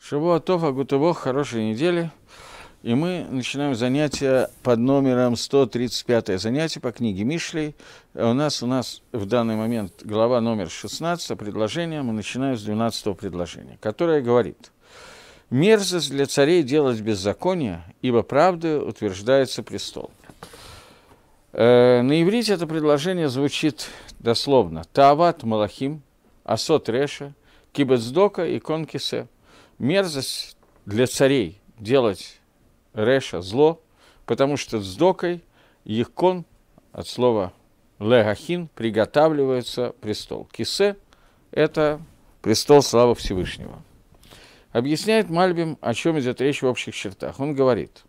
Шабуатов, Агутывох, хорошей недели. И мы начинаем занятие под номером 135 занятие по книге Мишлей. Э, у нас, у нас в данный момент глава номер 16, предложение. Мы начинаем с 12 предложения, которое говорит «Мерзость для царей делать беззаконие, ибо правды утверждается престол». Э, на иврите это предложение звучит дословно «Таават Малахим, Асот Реша, Кибецдока и Конкисе» мерзость для царей делать Реша зло, потому что с докой их кон от слова легахин приготавливается престол. Кисе – это престол славы Всевышнего. Объясняет Мальбим, о чем идет речь в общих чертах. Он говорит,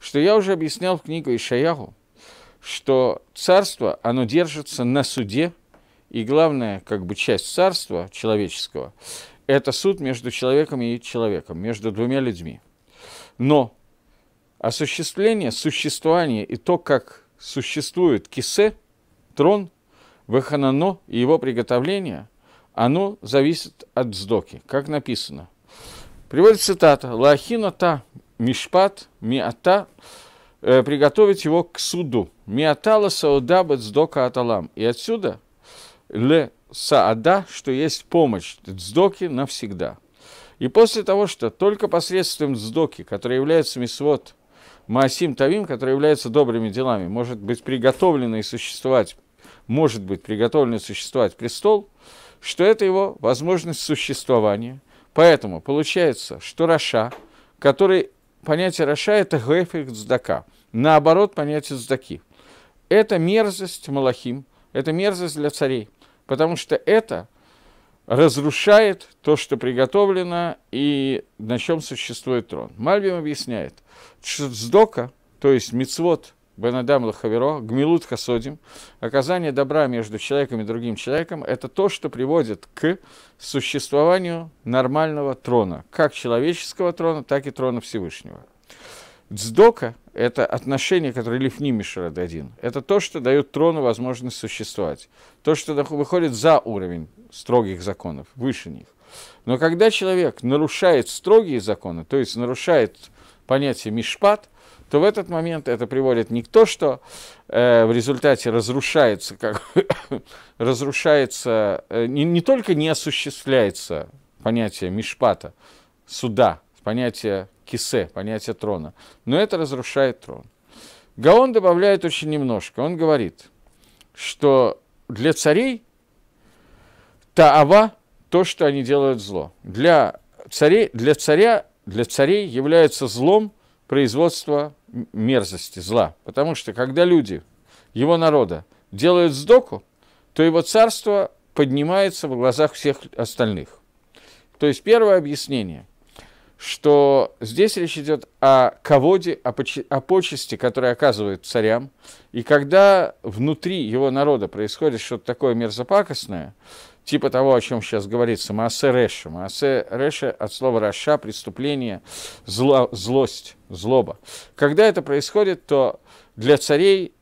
что я уже объяснял в книгу Ишаяху, что царство, оно держится на суде, и главная как бы часть царства человеческого – это суд между человеком и человеком, между двумя людьми. Но осуществление, существование и то, как существует кисе, трон, выханано и его приготовление, оно зависит от сдоки, как написано. Приводит цитата «Лахина та мишпат миата» э, приготовить его к суду. Миатала сауда бецдока аталам. И отсюда ле саада, что есть помощь дздоки навсегда. И после того, что только посредством дздоки, который является месвод, Маасим Тавим, который является добрыми делами, может быть приготовлено и существовать, может быть приготовлено и существовать престол, что это его возможность существования. Поэтому получается, что Раша, который понятие Раша – это гэфик дздака, наоборот понятие дздаки. Это мерзость Малахим, это мерзость для царей – потому что это разрушает то, что приготовлено и на чем существует трон. Мальбим объясняет, что цдока, то есть мицвод, Бенадам Лахаверо, Гмилут Хасодим, оказание добра между человеком и другим человеком, это то, что приводит к существованию нормального трона, как человеческого трона, так и трона Всевышнего. Дздока – это отношение, которое Лифни Мишрададин. Это то, что дает трону возможность существовать. То, что выходит за уровень строгих законов, выше них. Но когда человек нарушает строгие законы, то есть нарушает понятие мишпат, то в этот момент это приводит не к то, что э, в результате разрушается, как разрушается, э, не, не только не осуществляется понятие мишпата, суда, понятие кисе, понятие трона. Но это разрушает трон. Гаон добавляет очень немножко. Он говорит, что для царей таава – то, что они делают зло. Для, царей, для, царя, для царей является злом производство мерзости, зла. Потому что когда люди, его народа, делают сдоку, то его царство поднимается в глазах всех остальных. То есть первое объяснение – что здесь речь идет о ководе, о, почи, о почести, которые оказывают царям. И когда внутри его народа происходит что-то такое мерзопакостное, типа того, о чем сейчас говорится, Маасе Реша. Маасе Реша от слова Раша, преступление, зло, злость, злоба. Когда это происходит, то для царей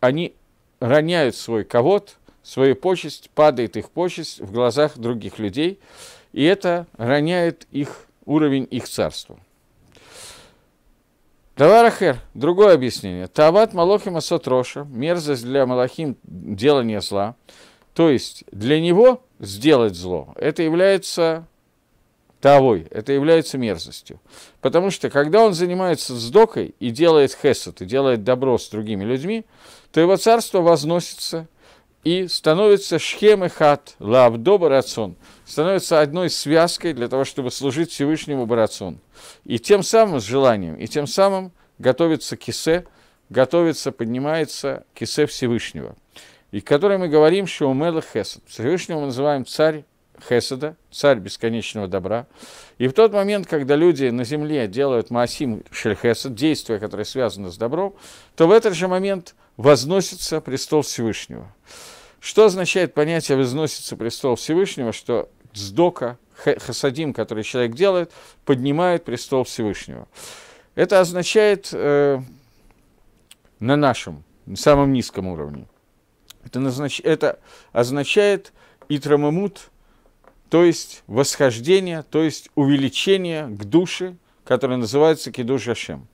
они роняют свой ковод, свою почесть, падает их почесть в глазах других людей, и это роняет их уровень их царства. Даварахер, другое объяснение. Тават Малохим Асотроша, мерзость для Малахим – делание зла. То есть для него сделать зло – это является тавой, это является мерзостью. Потому что когда он занимается сдокой и делает хесед, и делает добро с другими людьми, то его царство возносится – и становится шхем и хат, лавдо барацон, становится одной связкой для того, чтобы служить Всевышнему барацон. И тем самым с желанием, и тем самым готовится кисе, готовится, поднимается кисе Всевышнего, и который мы говорим, что умела хесед. Всевышнего мы называем царь Хеседа, царь бесконечного добра. И в тот момент, когда люди на земле делают Маасим Шельхесед, действия, которые связаны с добром, то в этот же момент возносится престол Всевышнего. Что означает понятие «возносится престол Всевышнего», что сдока, хасадим, который человек делает, поднимает престол Всевышнего? Это означает э, на нашем, на самом низком уровне. Это, назнач... это означает итрамамут, то есть восхождение, то есть увеличение к душе, которое называется кидуш Ашем.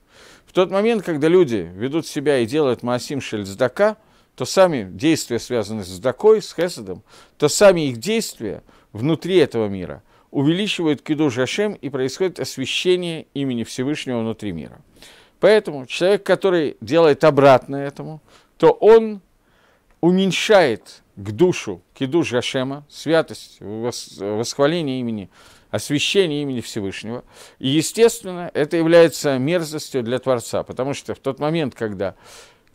В тот момент, когда люди ведут себя и делают Маасим Шельцдака, то сами действия, связанные с Дакой, с Хесадом, то сами их действия внутри этого мира увеличивают киду Жашем и происходит освящение имени Всевышнего внутри мира. Поэтому человек, который делает обратно этому, то он уменьшает к душу киду Жашема, святость, восхваление имени, освящение имени Всевышнего. И, естественно, это является мерзостью для Творца, потому что в тот момент, когда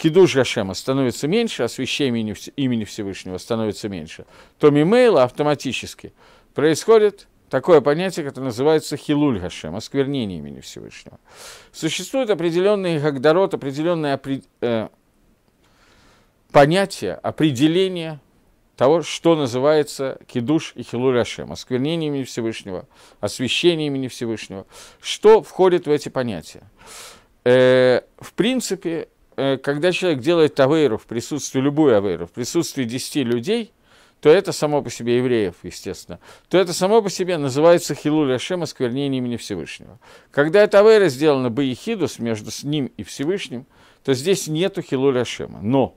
кидуш Гашема становится меньше, освящение имени Всевышнего становится меньше, то мимейла автоматически происходит такое понятие, которое называется хилуль Гашем, осквернение имени Всевышнего. Существуют определенные гагдарот, определенные опри... э, понятия, определение того, что называется кидуш и хилуль Гашем, осквернение имени Всевышнего, освящение имени Всевышнего. Что входит в эти понятия? Э, в принципе, Э, когда человек делает авейру в присутствии, любую авейру, в присутствии 10 людей, то это само по себе евреев, естественно, то это само по себе называется хилуль Ашема, сквернение имени Всевышнего. Когда эта авейра сделана Баихидус между с ним и Всевышним, то здесь нету хилуль Ашема. Но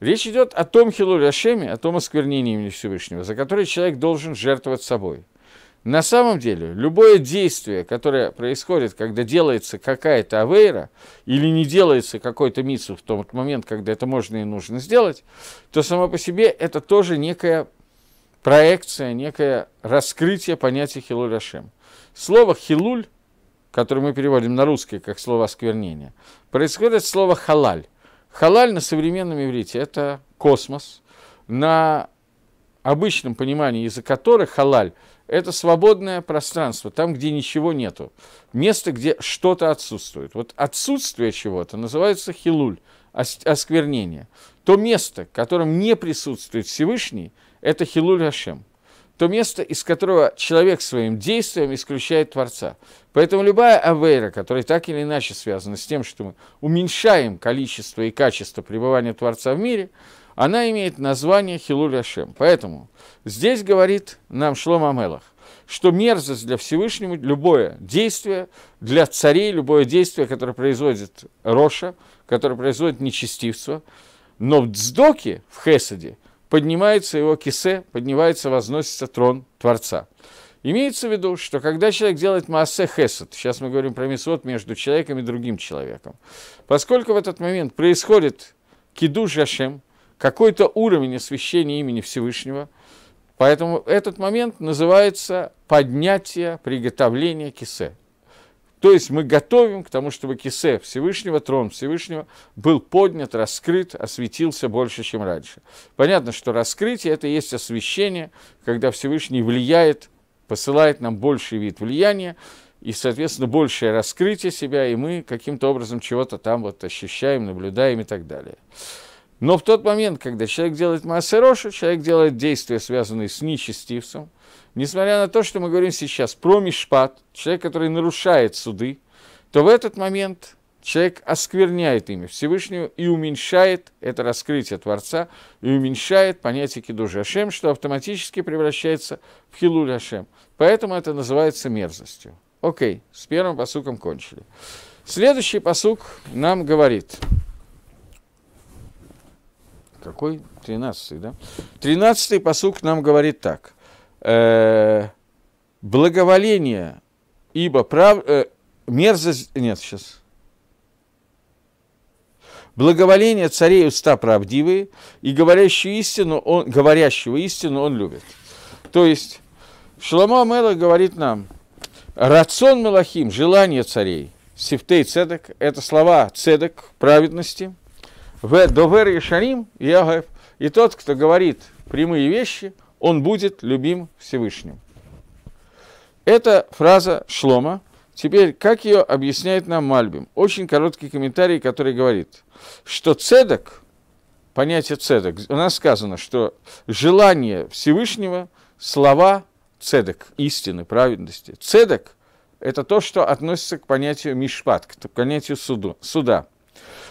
речь идет о том хилуль Ашеме, о том осквернении имени Всевышнего, за которое человек должен жертвовать собой – на самом деле, любое действие, которое происходит, когда делается какая-то авейра, или не делается какой-то митсу в тот момент, когда это можно и нужно сделать, то само по себе это тоже некая проекция, некое раскрытие понятия хилуль Ашем. Слово хилуль, которое мы переводим на русский как слово осквернение, происходит слово халаль. Халаль на современном иврите – это космос. На обычном понимании языка Торы халаль это свободное пространство, там, где ничего нету. Место, где что-то отсутствует. Вот отсутствие чего-то называется хилуль, осквернение. То место, в котором не присутствует Всевышний, это хилуль Хашем то место, из которого человек своим действием исключает Творца. Поэтому любая авера, которая так или иначе связана с тем, что мы уменьшаем количество и качество пребывания Творца в мире, она имеет название Хилуль Ашем. Поэтому здесь говорит нам Шлом Амелах, что мерзость для Всевышнего, любое действие, для царей, любое действие, которое производит Роша, которое производит нечестивство, но в Дздоке, в Хесаде – поднимается его кисе, поднимается, возносится трон Творца. Имеется в виду, что когда человек делает массе хесед, сейчас мы говорим про месот между человеком и другим человеком, поскольку в этот момент происходит кидуш Ашем, какой-то уровень освящения имени Всевышнего, поэтому этот момент называется поднятие приготовление кисе. То есть мы готовим к тому, чтобы кисе Всевышнего, трон Всевышнего был поднят, раскрыт, осветился больше, чем раньше. Понятно, что раскрытие – это есть освещение, когда Всевышний влияет, посылает нам больший вид влияния, и, соответственно, большее раскрытие себя, и мы каким-то образом чего-то там вот ощущаем, наблюдаем и так далее. Но в тот момент, когда человек делает массерошу, человек делает действия, связанные с нечестивцем – несмотря на то, что мы говорим сейчас про Мишпат, человек, который нарушает суды, то в этот момент человек оскверняет имя Всевышнего и уменьшает это раскрытие Творца, и уменьшает понятие Кедуш Ашем, что автоматически превращается в Хилуль Ашем. Поэтому это называется мерзостью. Окей, с первым посуком кончили. Следующий посук нам говорит. Какой? Тринадцатый, да? Тринадцатый посук нам говорит так – Э, благоволение, ибо прав, э, мерзость... Нет, сейчас. Благоволение царей уста правдивые, и говорящую истину он, говорящего истину он любит. То есть Шламо Амела говорит нам, рацион Мелахим, желание царей, сифтей цедек, это слова цедек, праведности, в довер и шарим, и тот, кто говорит прямые вещи – он будет любим Всевышним. Это фраза Шлома. Теперь, как ее объясняет нам Мальбим? Очень короткий комментарий, который говорит, что цедок, понятие цедок, у нас сказано, что желание Всевышнего, слова цедок, истины, праведности. Цедок – это то, что относится к понятию мишпат, к понятию суду, суда.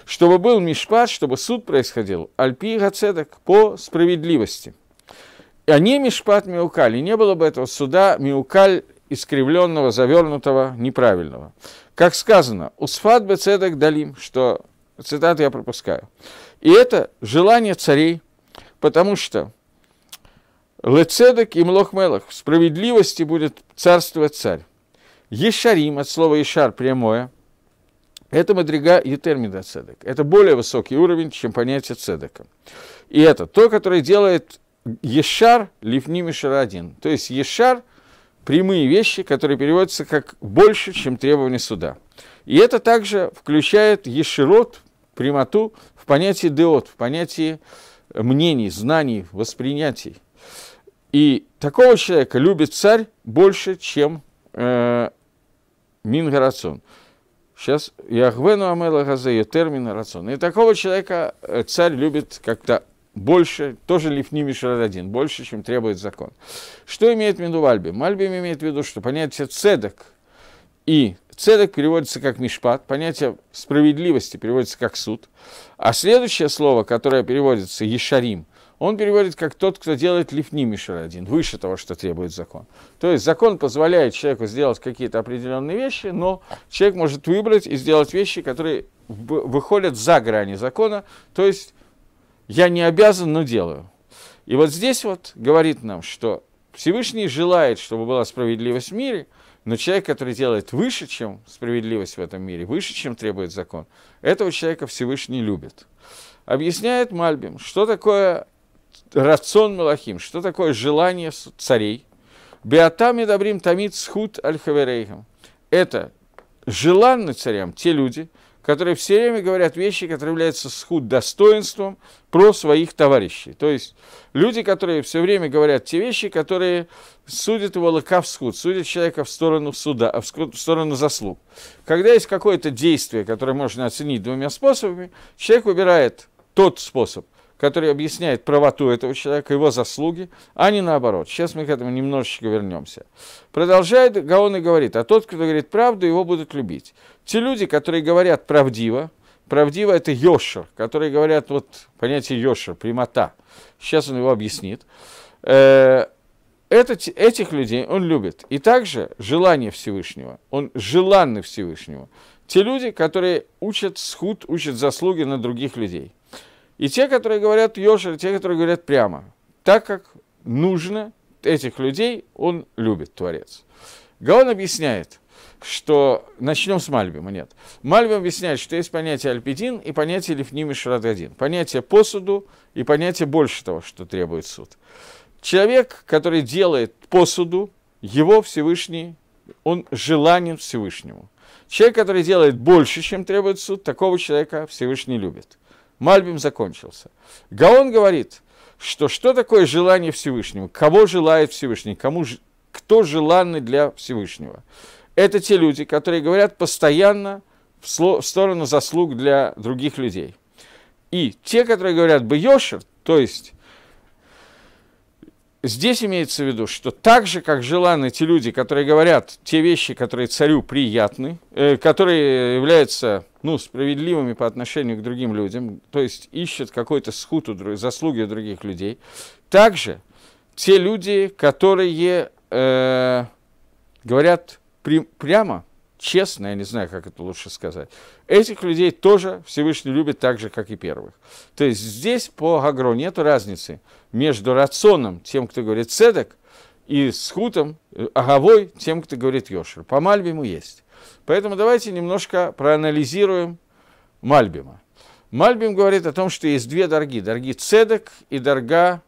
Чтобы был мишпат, чтобы суд происходил, альпи цедок по справедливости а не Мишпат Миукаль, и не было бы этого суда Миукаль искривленного, завернутого, неправильного. Как сказано, «Усфат бецедек далим», что цитат я пропускаю. И это желание царей, потому что «Лецедек и млохмелах» – в справедливости будет царствовать царь. «Ешарим» – от слова «ешар» – прямое. Это мадрига етермида цедек. Это более высокий уровень, чем понятие цедека. И это то, которое делает Ешар Лифними один, То есть Ешар – прямые вещи, которые переводятся как больше, чем требования суда. И это также включает Еширот, прямоту, в понятие деот, в понятие мнений, знаний, воспринятий. И такого человека любит царь больше, чем э, Мингарацон. Сейчас Яхвену Амела Газею термин рацион. И такого человека э, царь любит как-то больше, тоже лифни мишаль один, больше, чем требует закон. Что имеет в виду Мальби? Мальби имеет в виду, что понятие цедок и цедок переводится как мишпат, понятие справедливости переводится как суд, а следующее слово, которое переводится ешарим, он переводит как тот, кто делает лифни мишаль один, выше того, что требует закон. То есть закон позволяет человеку сделать какие-то определенные вещи, но человек может выбрать и сделать вещи, которые выходят за грани закона, то есть я не обязан, но делаю. И вот здесь вот говорит нам, что Всевышний желает, чтобы была справедливость в мире, но человек, который делает выше, чем справедливость в этом мире, выше, чем требует закон, этого человека Всевышний любит. Объясняет Мальбим, что такое рацион Малахим, что такое желание царей. Беатам добрим тамит схуд аль хаверейхам. Это желанны царям те люди, которые все время говорят вещи, которые являются схуд достоинством про своих товарищей. То есть люди, которые все время говорят те вещи, которые судят его лыка в схуд, судят человека в сторону суда, а в сторону заслуг. Когда есть какое-то действие, которое можно оценить двумя способами, человек выбирает тот способ – который объясняет правоту этого человека, его заслуги, а не наоборот. Сейчас мы к этому немножечко вернемся. Продолжает Гаон и говорит, а тот, кто говорит правду, его будут любить. Те люди, которые говорят правдиво, правдиво это Йошер, которые говорят, вот понятие Йошер, прямота. Сейчас он его объяснит. Э, Этот, этих людей он любит. И также желание Всевышнего. Он желанный Всевышнего. Те люди, которые учат схуд, учат заслуги на других людей. И те, которые говорят Йошер, те, которые говорят прямо. Так как нужно этих людей, он любит Творец. Гаон объясняет, что... Начнем с Мальбима, нет. Мальбим объясняет, что есть понятие альпидин и понятие лифним и шрадгадин. Понятие посуду и понятие больше того, что требует суд. Человек, который делает посуду, его Всевышний, он желанен Всевышнему. Человек, который делает больше, чем требует суд, такого человека Всевышний любит. Мальбим закончился. Гаон говорит, что что такое желание Всевышнего? Кого желает Всевышний? Кому, кто желанный для Всевышнего? Это те люди, которые говорят постоянно в, сло, в сторону заслуг для других людей. И те, которые говорят бы «бьешер», то есть здесь имеется в виду, что так же, как желаны те люди, которые говорят те вещи, которые царю приятны, э, которые являются ну, справедливыми по отношению к другим людям, то есть ищут какой-то схуд, у, заслуги у других людей, также те люди, которые э, говорят при, прямо честно, я не знаю, как это лучше сказать, этих людей тоже Всевышний любит так же, как и первых. То есть здесь по Гагро нет разницы между рационом, тем, кто говорит цедок, и с хутом, агавой, э, тем, кто говорит Йошер. По Мальбиму есть. Поэтому давайте немножко проанализируем Мальбима. Мальбим говорит о том, что есть две дороги. Дороги цедок и дорога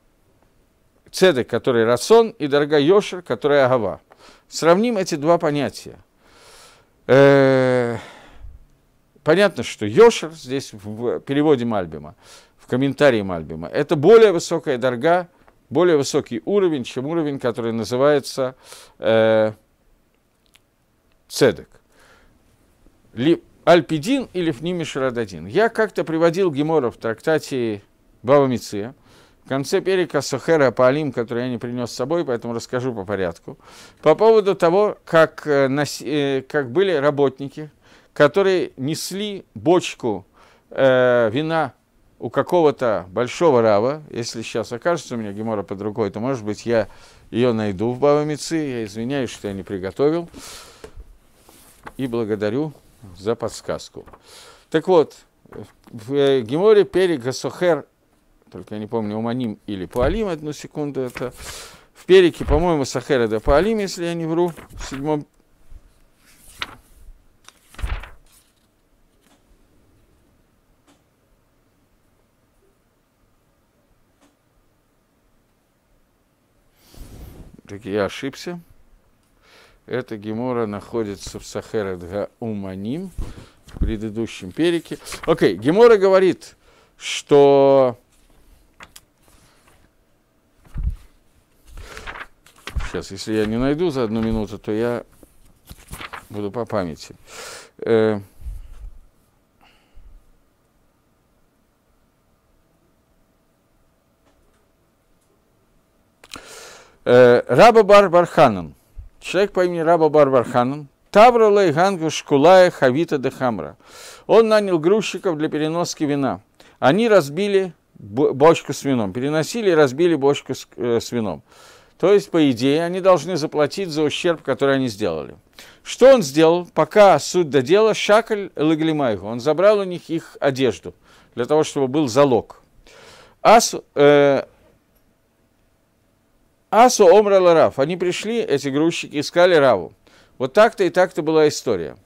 цедок, который рацион, и дорога Йошер, которая агава. Сравним эти два понятия – Э, понятно, что Йошер здесь в переводе Мальбима, в комментарии Мальбима, это более высокая дорога, более высокий уровень, чем уровень, который называется э, цедек. Ли, Альпидин или Фними Шарададин. Я как-то приводил Гемора в трактате Бава Миция, в конце перика Сухера Паалим, который я не принес с собой, поэтому расскажу по порядку. По поводу того, как, э, э, как были работники, которые несли бочку э, вина у какого-то большого рава, если сейчас окажется у меня гемора под рукой, то, может быть, я ее найду в Бавамице. Я извиняюсь, что я не приготовил. И благодарю за подсказку. Так вот, в э, Геморе Перега Сохер только я не помню, Уманим или Паалим, одну секунду, это в Перике, по-моему, Сахереда Паалим, если я не вру, в седьмом Так я ошибся. Эта гемора находится в Сахерет Уманим, в предыдущем перике. Окей, okay, гемора говорит, что Сейчас, если я не найду за одну минуту, то я буду по памяти. Э, э, Раба Бар человек по имени Раба Бар Барханан, Тавра Лайгангу Шкулая Хавита де Хамра. Он нанял грузчиков для переноски вина. Они разбили бочку с вином, переносили и разбили бочку с, э, с вином. То есть, по идее, они должны заплатить за ущерб, который они сделали. Что он сделал? Пока суд до дела, Шакль Лаглимайгу, он забрал у них их одежду, для того, чтобы был залог. Асу, э, Асу Омрала Рав, они пришли, эти грузчики, искали Раву. Вот так-то и так-то была история.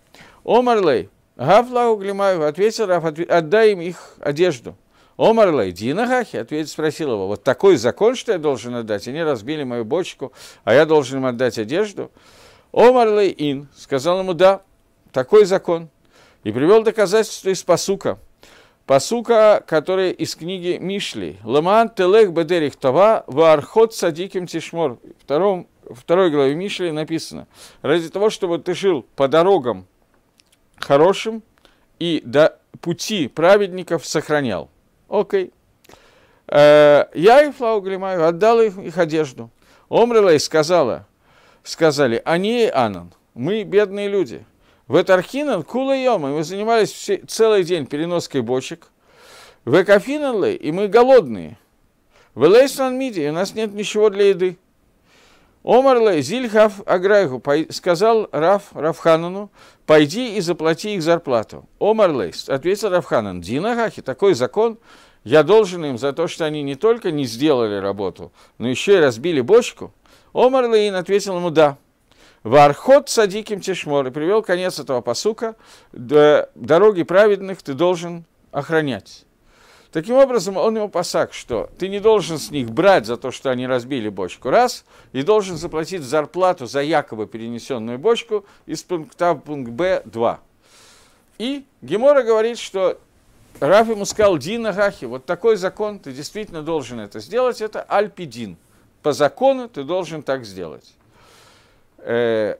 Омарлей, Гавлау Глимаю, ответил Раф, отдай им их одежду. Омар Лайди ответил, спросил его, вот такой закон, что я должен отдать, они разбили мою бочку, а я должен им отдать одежду. Омар Ин сказал ему, да, такой закон. И привел доказательство из Посука, Посука, который из книги Мишли. Ламан телех бедерих това ваархот садиким тишмор. Втором, второй главе Мишли написано. Ради того, чтобы ты жил по дорогам хорошим и до пути праведников сохранял. Окей. Э, я и Флау Глимаю отдала их, их одежду. Омрила и сказала, сказали, они и Анан, мы бедные люди. В Этархинан кула йома, мы занимались все, целый день переноской бочек. В Экофинанлы, и мы голодные. В Элейснан миди, у нас нет ничего для еды. Омарле Зильхав Аграйху сказал Раф Рафханану, пойди и заплати их зарплату. Омарле ответил Рафханан, Динагахи, такой закон, я должен им за то, что они не только не сделали работу, но еще и разбили бочку. Омар Лаин ответил ему «да». Вархот садиким тишмор, и привел конец этого посука, дороги праведных ты должен охранять. Таким образом, он ему посак, что ты не должен с них брать за то, что они разбили бочку, раз, и должен заплатить зарплату за якобы перенесенную бочку из пункта а в пункт Б, два. И Гемора говорит, что Раф ему сказал, Дин Агахи, вот такой закон, ты действительно должен это сделать, это Альпидин. По закону ты должен так сделать. Э,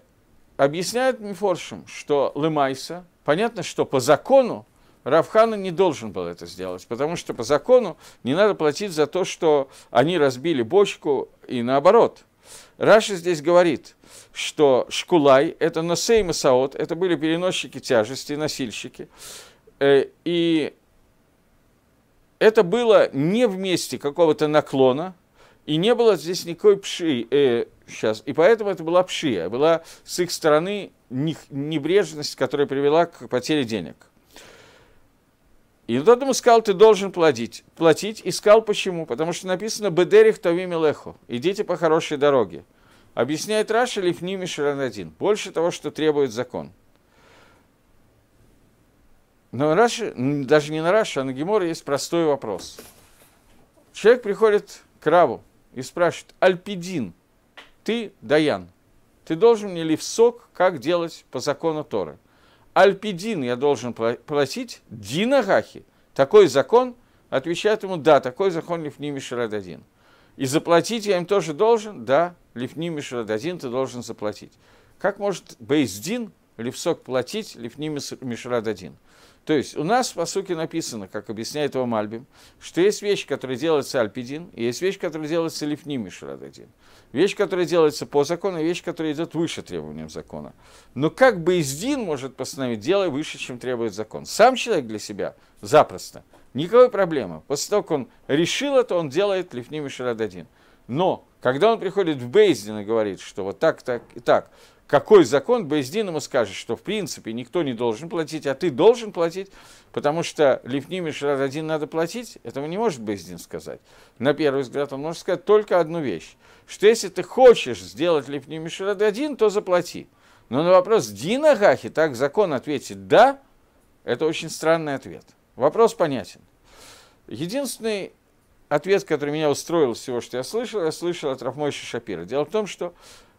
объясняет Мифоршим, что Лемайса понятно, что по закону Равхана не должен был это сделать, потому что по закону не надо платить за то, что они разбили бочку и наоборот. Раша здесь говорит, что Шкулай – это Носей Масаот, это были переносчики тяжести, носильщики, э, и это было не вместе какого-то наклона, и не было здесь никакой пши, э, сейчас, и поэтому это была пшия, была с их стороны небрежность, которая привела к потере денег – и тот ему сказал, ты должен платить. Платить и сказал, почему? Потому что написано «Бедерих тавими леху» – «Идите по хорошей дороге». Объясняет Раша Лифними один, Больше того, что требует закон. Но Раши, даже не на Раши, а на Гемора есть простой вопрос. Человек приходит к Раву и спрашивает, Альпидин, ты Даян, ты должен мне лифсок, как делать по закону Торы альпидин я должен платить динарахи. Такой закон, отвечает ему, да, такой закон Лифни Мишрададин. И заплатить я им тоже должен, да, Лифни Мишрададин ты должен заплатить. Как может Бейздин Левсок платить Лифни Мишрададин? То есть у нас по сути написано, как объясняет его Мальбим, что есть вещь, которая делается Альпидин, и есть вещь, которая делается Лифними Шарададин. Вещь, которая делается по закону, вещь, которая идет выше требованиям закона. Но как бы Издин может постановить, делай выше, чем требует закон. Сам человек для себя запросто. Никакой проблемы. После того, как он решил это, он делает Лифними Шарададин. Но когда он приходит в Бейздин и говорит, что вот так, так и так, какой закон Бейздин ему скажет, что в принципе никто не должен платить, а ты должен платить, потому что Лифним и Шрададин надо платить, этого не может Бейздин сказать. На первый взгляд он может сказать только одну вещь, что если ты хочешь сделать Лифним и Шрададин, то заплати. Но на вопрос Дина Гахи так закон ответит «да», это очень странный ответ. Вопрос понятен. Единственный ответ, который меня устроил всего, что я слышал, я слышал от Рафмойши Шапира. Дело в том, что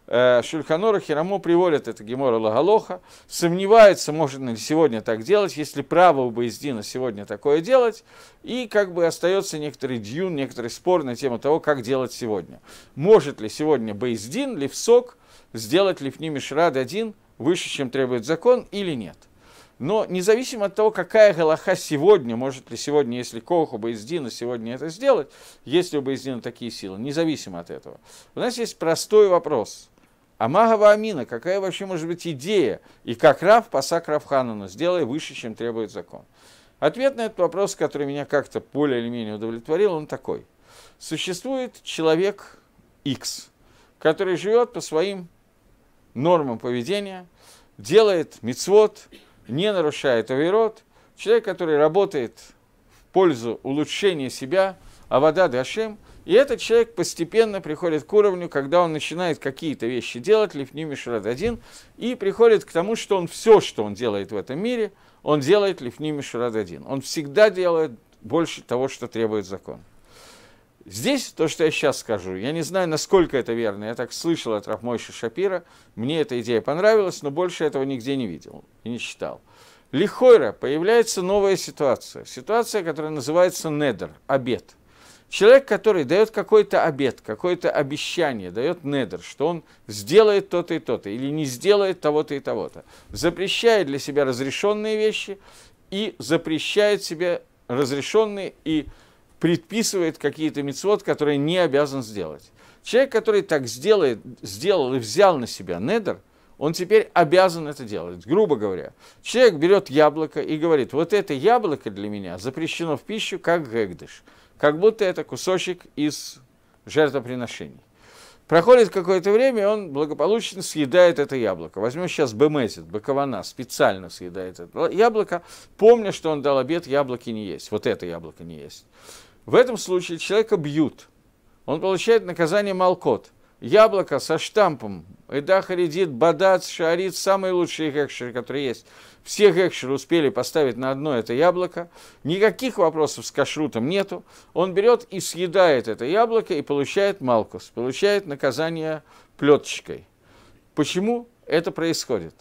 Э, Шульханора Хирамо приводит это Гемора Лагалоха, сомневается, можно ли сегодня так делать, если право у Боездина сегодня такое делать, и как бы остается некоторый дьюн, некоторый спор на тему того, как делать сегодня. Может ли сегодня Боездин, Левсок, сделать Лифни Мишрад один выше, чем требует закон, или нет? Но независимо от того, какая Галаха сегодня, может ли сегодня, если Коух у Боездина сегодня это сделать, есть ли у Боездина такие силы, независимо от этого. У нас есть простой вопрос – Амагава Амина, какая вообще может быть идея? И как Рав пасак Равханану, сделай выше, чем требует закон. Ответ на этот вопрос, который меня как-то более или менее удовлетворил, он такой. Существует человек X, который живет по своим нормам поведения, делает мицвод, не нарушает авирот, человек, который работает в пользу улучшения себя, а вода дашим, и этот человек постепенно приходит к уровню, когда он начинает какие-то вещи делать, лифними шрад один, и приходит к тому, что он все, что он делает в этом мире, он делает лифними шрад один. Он всегда делает больше того, что требует закон. Здесь то, что я сейчас скажу, я не знаю, насколько это верно, я так слышал от Рахмойши Шапира, мне эта идея понравилась, но больше этого нигде не видел и не читал. Лихойра появляется новая ситуация, ситуация, которая называется недр, обед. Человек, который дает какой-то обед, какое-то обещание, дает недр, что он сделает то-то и то-то, или не сделает того-то и того-то, запрещает для себя разрешенные вещи и запрещает себе разрешенные и предписывает какие-то мецвод, которые не обязан сделать. Человек, который так сделает, сделал и взял на себя недр, он теперь обязан это делать, грубо говоря. Человек берет яблоко и говорит, вот это яблоко для меня запрещено в пищу, как гэгдыш как будто это кусочек из жертвоприношений. Проходит какое-то время, и он благополучно съедает это яблоко. Возьмем сейчас бемезит, бакована, специально съедает это яблоко, помня, что он дал обед яблоки не есть, вот это яблоко не есть. В этом случае человека бьют, он получает наказание малкот – яблоко со штампом. Эда Харидит, Бадац, Шарит, самые лучшие экшеры, которые есть. Все экшеры успели поставить на одно это яблоко. Никаких вопросов с кашрутом нету. Он берет и съедает это яблоко и получает малкус, получает наказание плеточкой. Почему это происходит?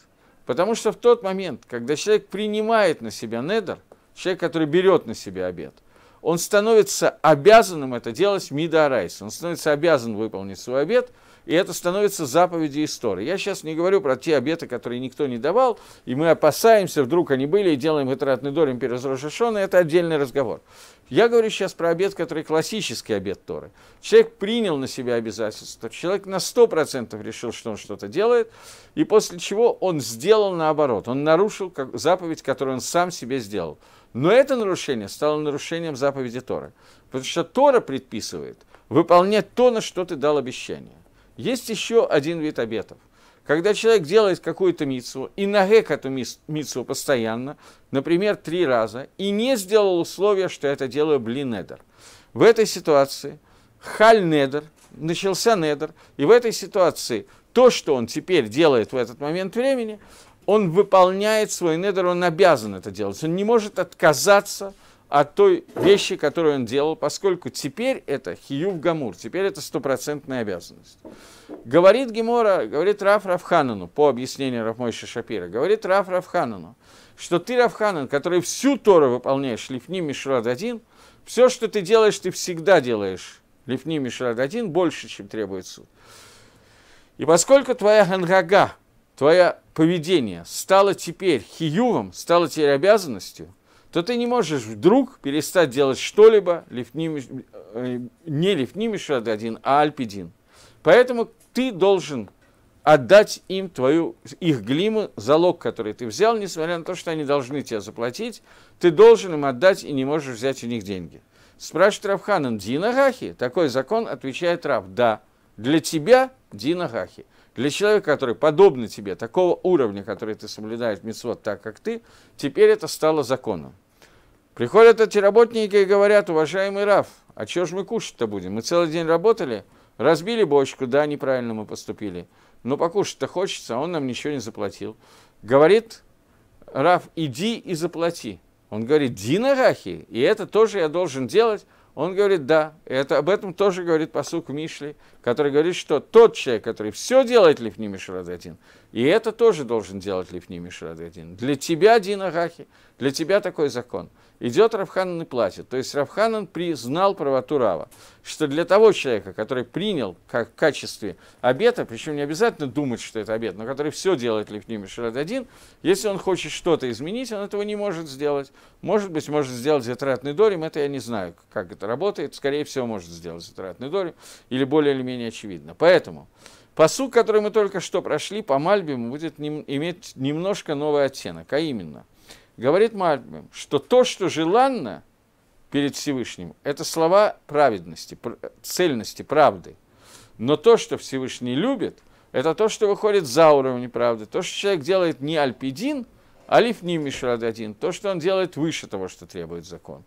Потому что в тот момент, когда человек принимает на себя недер, человек, который берет на себя обед, он становится обязанным это делать мида Он становится обязан выполнить свой обет, и это становится заповедью истории. Я сейчас не говорю про те обеты, которые никто не давал, и мы опасаемся, вдруг они были, и делаем это итратный дорим перезрошешен, это отдельный разговор. Я говорю сейчас про обет, который классический обет Торы. Человек принял на себя обязательство, человек на 100% решил, что он что-то делает, и после чего он сделал наоборот, он нарушил заповедь, которую он сам себе сделал – но это нарушение стало нарушением заповеди Торы. Потому что Тора предписывает выполнять то, на что ты дал обещание. Есть еще один вид обетов. Когда человек делает какую-то митсу и нагек эту митсу постоянно, например, три раза, и не сделал условия, что это делаю блинедер. В этой ситуации халь недер, начался недер, и в этой ситуации то, что он теперь делает в этот момент времени, он выполняет свой недер, он обязан это делать. Он не может отказаться от той вещи, которую он делал, поскольку теперь это хиюв гамур, теперь это стопроцентная обязанность. Говорит Гемора, говорит Раф Рафханану, по объяснению Рафмойша Шапира, говорит Раф Рафханану, что ты, Рафханан, который всю Тору выполняешь, Лифни Мишрад один, все, что ты делаешь, ты всегда делаешь Лифни Мишрад один больше, чем требует суд. И поскольку твоя гангага, твое поведение стало теперь хиювом, стало теперь обязанностью, то ты не можешь вдруг перестать делать что-либо э, не лифнимишад один, а альпидин. Поэтому ты должен отдать им твою, их глиму, залог, который ты взял, несмотря на то, что они должны тебя заплатить, ты должен им отдать и не можешь взять у них деньги. Спрашивает Равханан, Дина Гахи? Такой закон отвечает Рав, да, для тебя Дина Гахи. Для человека, который подобный тебе, такого уровня, который ты соблюдаешь митцвот так, как ты, теперь это стало законом. Приходят эти работники и говорят, уважаемый Раф, а чего же мы кушать-то будем? Мы целый день работали, разбили бочку, да, неправильно мы поступили, но покушать-то хочется, а он нам ничего не заплатил. Говорит, Раф, иди и заплати. Он говорит, Динарахи, и это тоже я должен делать. Он говорит, да. И это, об этом тоже говорит посук Мишли, который говорит, что тот человек, который все делает Лифни Мишрададин, и это тоже должен делать Лифни Мишрададин. Для тебя, Дин Агахи, для тебя такой закон – идет Рафханан и платит. То есть Рафханан признал правоту Рава, что для того человека, который принял как в качестве обета, причем не обязательно думать, что это обет, но который все делает Лифним Мишрат один, если он хочет что-то изменить, он этого не может сделать. Может быть, может сделать затратный дорим, это я не знаю, как это работает. Скорее всего, может сделать затратный дорим, или более или менее очевидно. Поэтому посук, который мы только что прошли, по Мальбиму будет иметь немножко новый оттенок, а именно – Говорит Мальбим, что то, что желанно перед Всевышним, это слова праведности, цельности, правды. Но то, что Всевышний любит, это то, что выходит за уровень правды. То, что человек делает не альпидин, а лифни мишрададин, то, что он делает выше того, что требует закон.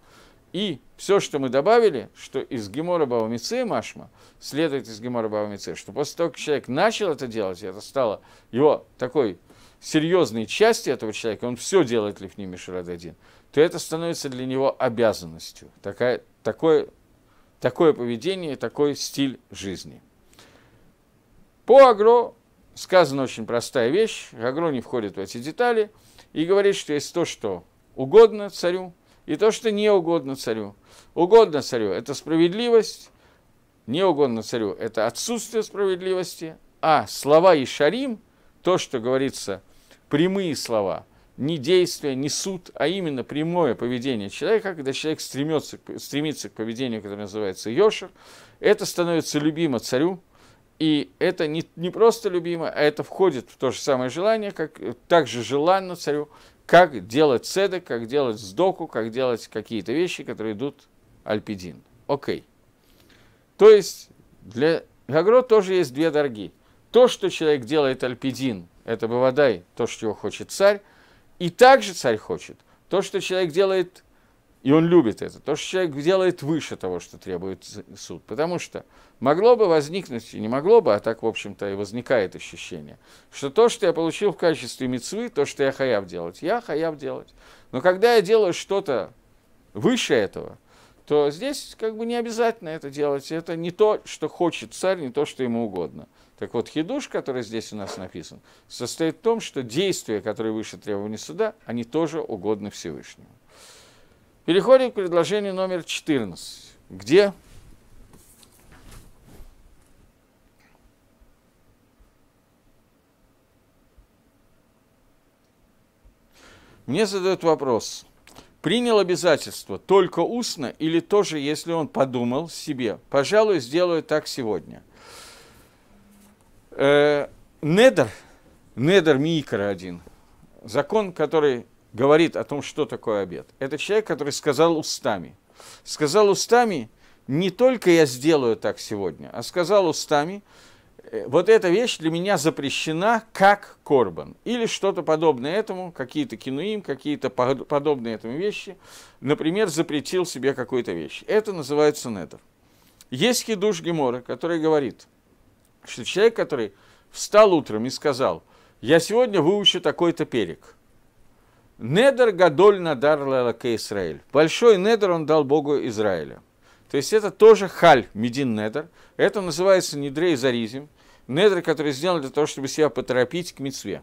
И все, что мы добавили, что из Гемора Баумице Машма, следует из Гемора Баумице, что после того, как человек начал это делать, это стало его такой серьезные части этого человека, он все делает лифни один, то это становится для него обязанностью. Такая, такое, такое поведение, такой стиль жизни. По Агро сказана очень простая вещь, Агро не входит в эти детали, и говорит, что есть то, что угодно царю, и то, что не угодно царю. Угодно царю – это справедливость, не угодно царю – это отсутствие справедливости, а слова и шарим, то, что говорится прямые слова, не действия, не суд, а именно прямое поведение человека, когда человек стремится, стремится к поведению, которое называется Йошер, это становится любимо царю, и это не, не просто любимо, а это входит в то же самое желание, как также желанно царю, как делать седок, как делать сдоку, как делать какие-то вещи, которые идут альпидин. Окей. Okay. То есть для Гагро тоже есть две дороги то, что человек делает Альпидин, это Бавадай, то, что его хочет царь, и также царь хочет то, что человек делает, и он любит это, то, что человек делает выше того, что требует суд. Потому что могло бы возникнуть, и не могло бы, а так, в общем-то, и возникает ощущение, что то, что я получил в качестве мецвы, то, что я хаяв делать, я хаяв делать. Но когда я делаю что-то выше этого, то здесь как бы не обязательно это делать. Это не то, что хочет царь, не то, что ему угодно. Так вот, хидуш, который здесь у нас написан, состоит в том, что действия, которые выше требований суда, они тоже угодны Всевышнему. Переходим к предложению номер 14, где Мне задают вопрос, принял обязательство только устно или тоже, если он подумал себе, пожалуй, сделаю так сегодня. Э, недер, недер микро один, закон, который говорит о том, что такое обед. Это человек, который сказал устами. Сказал устами, не только я сделаю так сегодня, а сказал устами, «Э, вот эта вещь для меня запрещена как корбан. Или что-то подобное этому, какие-то кинуим, какие-то подобные этому вещи. Например, запретил себе какую-то вещь. Это называется недер. Есть хидуш Гемора, который говорит – что человек, который встал утром и сказал, я сегодня выучу такой-то перек. Недер Гадоль Надар Лалаке Израиль. Большой недер он дал Богу Израиля. То есть это тоже халь, медин недер. Это называется недрей заризим. Недер, который сделан для того, чтобы себя поторопить к мецве.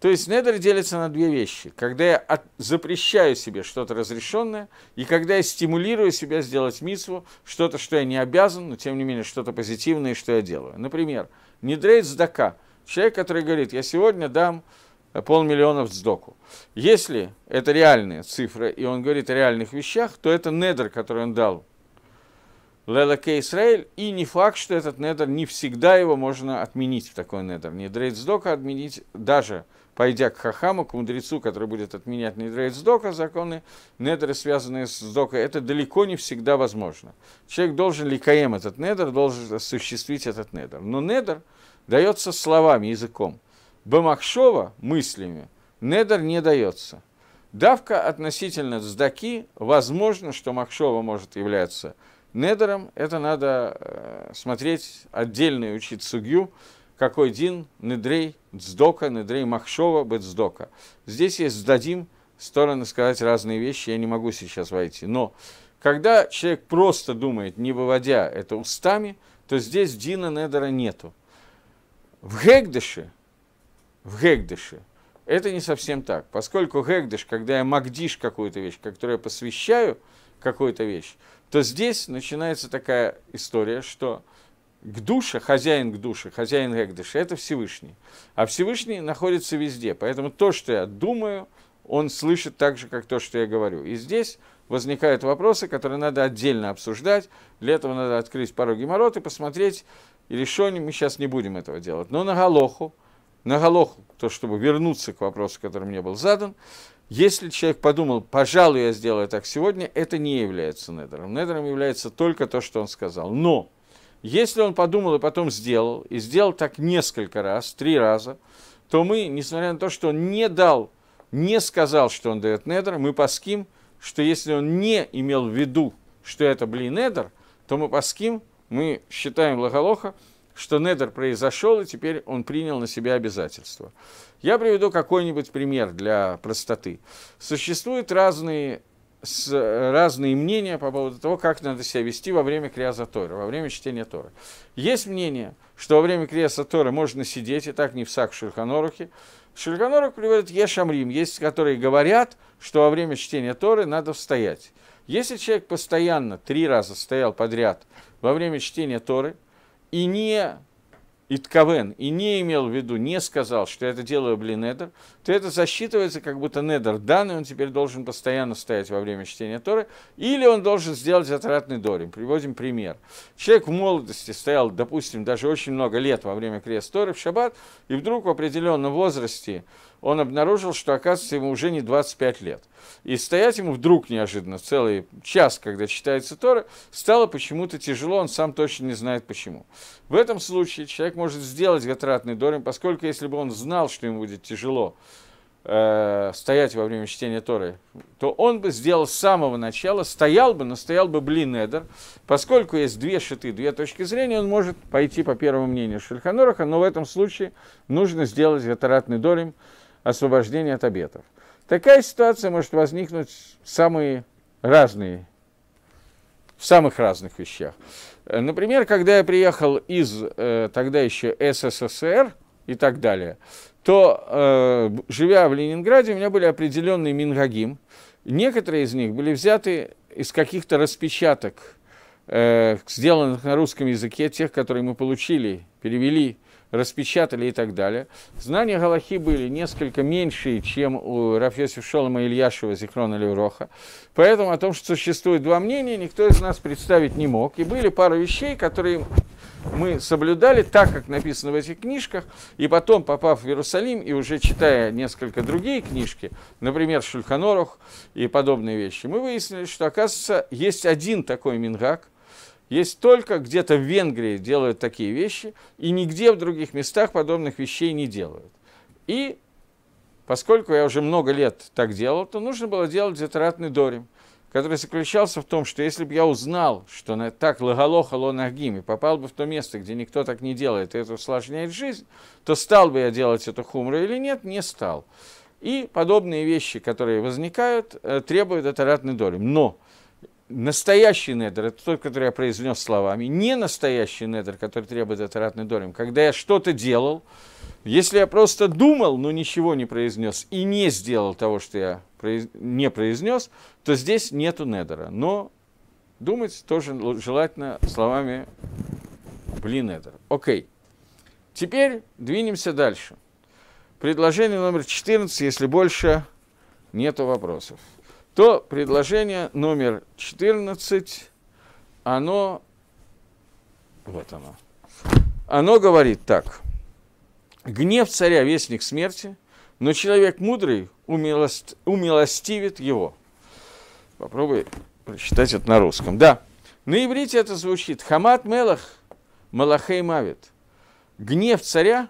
То есть недра делится на две вещи. Когда я от, запрещаю себе что-то разрешенное, и когда я стимулирую себя сделать митсву, что-то, что я не обязан, но тем не менее что-то позитивное, что я делаю. Например, недрейт сдака. Человек, который говорит, я сегодня дам э, полмиллиона в сдоку. Если это реальные цифры, и он говорит о реальных вещах, то это недр, который он дал Лелаке Исраэль, и не факт, что этот недер, не всегда его можно отменить в такой недер. Не дрейдсдока отменить даже пойдя к хахаму, к мудрецу, который будет отменять недрейт с дока, законы недеры, связанные с дока, это далеко не всегда возможно. Человек должен ликаем этот недер, должен осуществить этот недер. Но недер дается словами, языком. Бамахшова – мыслями. Недер не дается. Давка относительно сдаки, возможно, что Махшова может являться недером. Это надо э, смотреть отдельно и учить сугью какой дин, недрей, дздока, недрей махшова, бецдока. Здесь есть сдадим, стороны сказать разные вещи, я не могу сейчас войти. Но когда человек просто думает, не выводя это устами, то здесь дина недера нету. В Гегдеше, в Гегдеше, это не совсем так, поскольку Гегдеш, когда я магдиш какую-то вещь, которую я посвящаю какую-то вещь, то здесь начинается такая история, что к душе, хозяин к душе, хозяин к душе, это Всевышний. А Всевышний находится везде. Поэтому то, что я думаю, он слышит так же, как то, что я говорю. И здесь возникают вопросы, которые надо отдельно обсуждать. Для этого надо открыть пару геморрот и посмотреть. И решение мы сейчас не будем этого делать. Но на Галоху, на Галоху, то, чтобы вернуться к вопросу, который мне был задан, если человек подумал, пожалуй, я сделаю так сегодня, это не является недером. Недером является только то, что он сказал. Но если он подумал и потом сделал, и сделал так несколько раз, три раза, то мы, несмотря на то, что он не дал, не сказал, что он дает недр, мы паским, что если он не имел в виду, что это блин недр, то мы паским, мы считаем логолоха, что недр произошел, и теперь он принял на себя обязательства. Я приведу какой-нибудь пример для простоты. Существуют разные с, э, разные мнения по поводу того, как надо себя вести во время Криаза Тора, во время чтения Тора. Есть мнение, что во время Криаза Тора можно сидеть, и так не в сак Шульханорухе. Шульханорух приводит Ешамрим, есть, которые говорят, что во время чтения Торы надо стоять. Если человек постоянно три раза стоял подряд во время чтения Торы и не Итковен и не имел в виду, не сказал, что я это делаю, блин, недер, то это засчитывается, как будто недер данный, он теперь должен постоянно стоять во время чтения Торы, или он должен сделать затратный дорим. Приводим пример. Человек в молодости стоял, допустим, даже очень много лет во время крест Торы в шаббат, и вдруг в определенном возрасте он обнаружил, что, оказывается, ему уже не 25 лет. И стоять ему вдруг неожиданно, целый час, когда читается Тора, стало почему-то тяжело, он сам точно не знает почему. В этом случае человек может сделать гатратный дорим, поскольку если бы он знал, что ему будет тяжело, э, стоять во время чтения Торы, то он бы сделал с самого начала, стоял бы, но стоял бы блин Эдер. Поскольку есть две шиты, две точки зрения, он может пойти по первому мнению Шельханоруха, но в этом случае нужно сделать гатаратный дорим, освобождение от обетов. Такая ситуация может возникнуть в самые разные, в самых разных вещах. Э, например, когда я приехал из э, тогда еще СССР и так далее, то, э, живя в Ленинграде, у меня были определенные мингагим. Некоторые из них были взяты из каких-то распечаток, э, сделанных на русском языке, тех, которые мы получили, перевели распечатали и так далее. Знания Галахи были несколько меньше, чем у Рафьосиф Шолома Ильяшева, Зикрона Левроха. Поэтому о том, что существует два мнения, никто из нас представить не мог. И были пара вещей, которые мы соблюдали так, как написано в этих книжках, и потом, попав в Иерусалим и уже читая несколько другие книжки, например, Шульханорух и подобные вещи, мы выяснили, что, оказывается, есть один такой Мингак – есть только где-то в Венгрии делают такие вещи, и нигде в других местах подобных вещей не делают. И поскольку я уже много лет так делал, то нужно было делать затратный дорим, который заключался в том, что если бы я узнал, что так лагалоха лонагим, и попал бы в то место, где никто так не делает, и это усложняет жизнь, то стал бы я делать эту хумру или нет, не стал. И подобные вещи, которые возникают, э, требуют атаратный дорим. Но настоящий недер, это тот, который я произнес словами, не настоящий недер, который требует от ратный долем. Когда я что-то делал, если я просто думал, но ничего не произнес и не сделал того, что я не произнес, то здесь нету недера. Но думать тоже желательно словами блин недер. Окей. Теперь двинемся дальше. Предложение номер 14, если больше нету вопросов то предложение номер 14, оно, вот оно, оно говорит так. Гнев царя – вестник смерти, но человек мудрый умилост, умилостивит его. Попробуй прочитать это на русском. Да, на иврите это звучит. Хамат мелах малахей мавит. Гнев царя,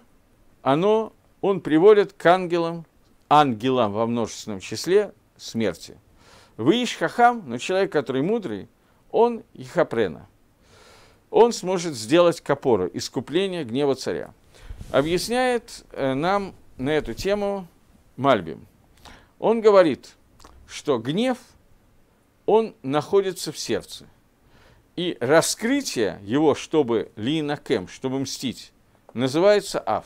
оно, он приводит к ангелам, ангелам во множественном числе смерти – вы ищ хахам, но человек, который мудрый, он Ехапрена. Он сможет сделать капору, искупление гнева царя. Объясняет э, нам на эту тему Мальбим. Он говорит, что гнев, он находится в сердце. И раскрытие его, чтобы кем, чтобы мстить, называется аф.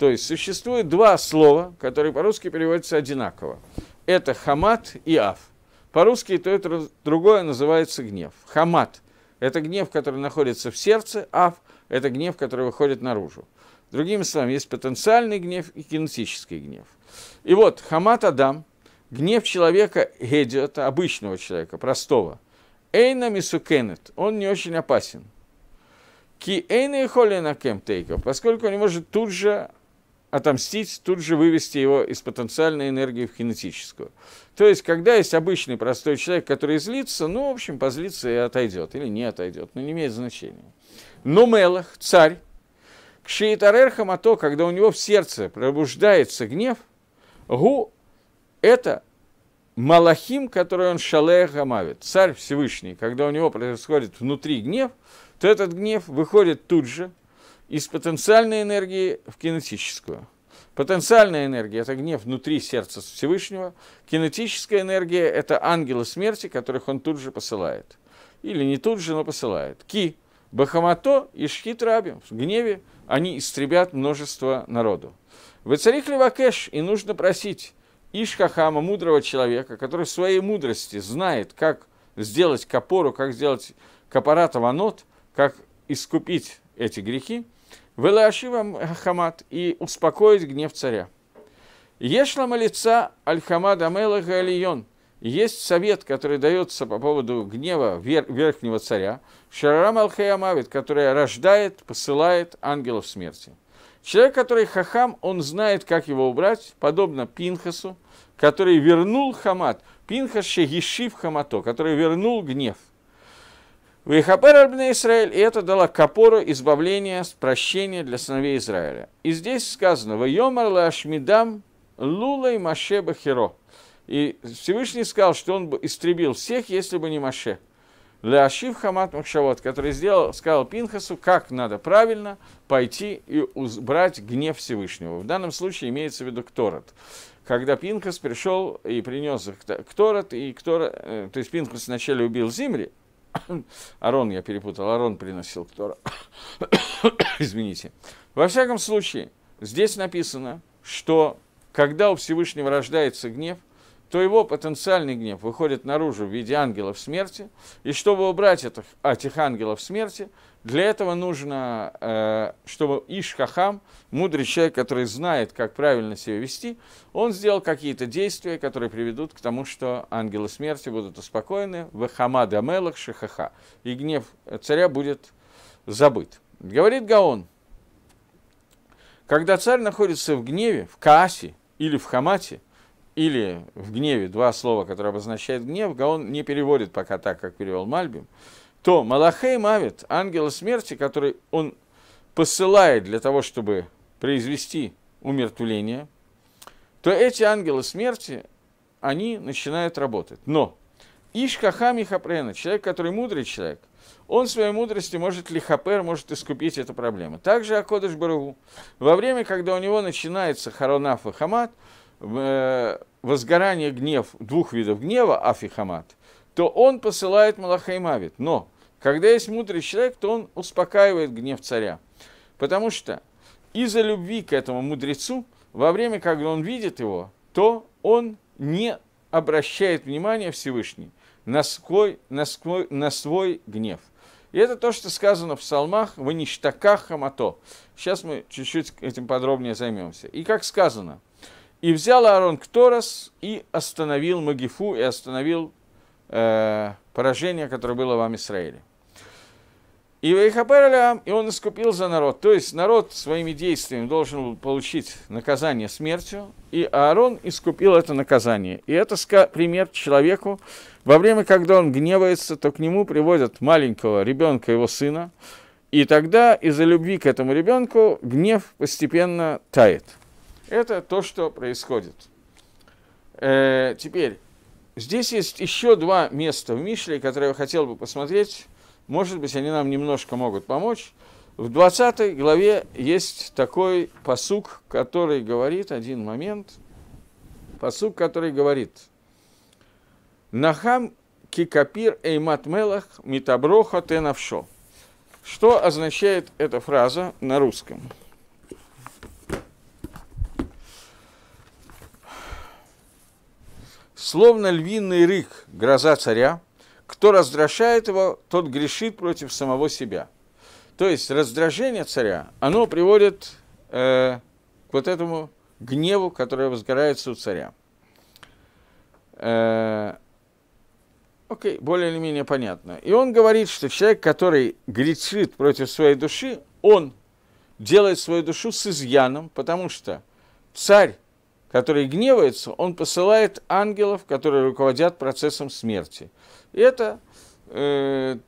То есть существует два слова, которые по-русски переводятся одинаково. Это хамат и аф – по-русски то это другое называется гнев. Хамат – это гнев, который находится в сердце, аф – это гнев, который выходит наружу. Другими словами, есть потенциальный гнев и кинетический гнев. И вот хамат Адам, гнев человека гедиота, обычного человека, простого. Эйна мисукенет, он не очень опасен. Ки эйна и холина кемтейков, поскольку он может тут же отомстить, тут же вывести его из потенциальной энергии в кинетическую. То есть, когда есть обычный простой человек, который злится, ну, в общем, позлится и отойдет, или не отойдет, но ну, не имеет значения. Но Мелах, царь, к а то, когда у него в сердце пробуждается гнев, Гу – это Малахим, который он шалея хамавит, царь Всевышний, когда у него происходит внутри гнев, то этот гнев выходит тут же из потенциальной энергии в кинетическую – Потенциальная энергия – это гнев внутри сердца Всевышнего. Кинетическая энергия – это ангелы смерти, которых он тут же посылает. Или не тут же, но посылает. Ки, Бахамато и Шхитраби в гневе они истребят множество народу. Выцарих Левакеш, и нужно просить Ишхахама, мудрого человека, который в своей мудрости знает, как сделать капору, как сделать капората ванот, как искупить эти грехи – Велашивам Хамат и успокоить гнев царя. Ешлама лица Аль-Хамад Амелаха Алион. Есть совет, который дается по поводу гнева верхнего царя. Шарарам Алхаямавит, который рождает, посылает ангелов смерти. Человек, который хахам, он знает, как его убрать, подобно Пинхасу, который вернул хамат, Пинхас шегишив хамато, который вернул гнев – Вейхапер Альбна Израиль, и это дало Капору избавление, прощение для сыновей Израиля. И здесь сказано, «Вайомар лашмидам лулай маше бахиро». И Всевышний сказал, что он бы истребил всех, если бы не Маше. Леашив Хамат Махшавот, который сделал, сказал Пинхасу, как надо правильно пойти и убрать гнев Всевышнего. В данном случае имеется в виду Кторот. Когда Пинхас пришел и принес Кторот, и Кторот, э, то есть Пинхас вначале убил Зимри, Арон я перепутал, Арон приносил Ктора. Извините. Во всяком случае, здесь написано, что когда у Всевышнего рождается гнев, то его потенциальный гнев выходит наружу в виде ангелов смерти, и чтобы убрать этих, этих ангелов смерти, для этого нужно, э, чтобы Ишхахам, мудрый человек, который знает, как правильно себя вести, он сделал какие-то действия, которые приведут к тому, что ангелы смерти будут успокоены, вахама Амелах, шихаха, и гнев царя будет забыт. Говорит Гаон, когда царь находится в гневе, в каасе или в хамате, или в гневе, два слова, которые обозначают гнев, Гаон не переводит пока так, как перевел Мальбим, то Малахей Мавит, ангела смерти, который он посылает для того, чтобы произвести умертвление, то эти ангелы смерти, они начинают работать. Но Ишкаха Михапрена, человек, который мудрый человек, он своей мудростью может лихапер, может искупить эту проблему. Также Акодыш Баругу. Во время, когда у него начинается Харонаф и Хамат, э, возгорание гнев, двух видов гнева, Аф и Хамат, то он посылает Малахаймавит. Но когда есть мудрый человек, то он успокаивает гнев царя. Потому что из-за любви к этому мудрецу, во время, когда он видит его, то он не обращает внимания Всевышний на свой, на свой, на свой гнев. И это то, что сказано в псалмах в ништаках хамато. Сейчас мы чуть-чуть этим подробнее займемся. И как сказано, и взял Аарон Кторос и остановил Магифу, и остановил Э, поражение, которое было вам Израиле. И Вейхаперлям, и он искупил за народ. То есть народ своими действиями должен был получить наказание смертью, и Аарон искупил это наказание. И это пример человеку. Во время, когда он гневается, то к нему приводят маленького ребенка его сына, и тогда из-за любви к этому ребенку гнев постепенно тает. Это то, что происходит. Э, теперь, Здесь есть еще два места в Мишле, которые я хотел бы посмотреть. Может быть, они нам немножко могут помочь. В 20 главе есть такой посук, который говорит, один момент, посук, который говорит, «Нахам кикапир эймат мелах митаброха тенавшо». Что означает эта фраза на русском? Словно львиный рык, гроза царя, кто раздражает его, тот грешит против самого себя. То есть раздражение царя, оно приводит э, к вот этому гневу, который возгорается у царя. Э, окей, более или менее понятно. И он говорит, что человек, который грешит против своей души, он делает свою душу с изъяном, потому что царь который гневается, он посылает ангелов, которые руководят процессом смерти. И это э,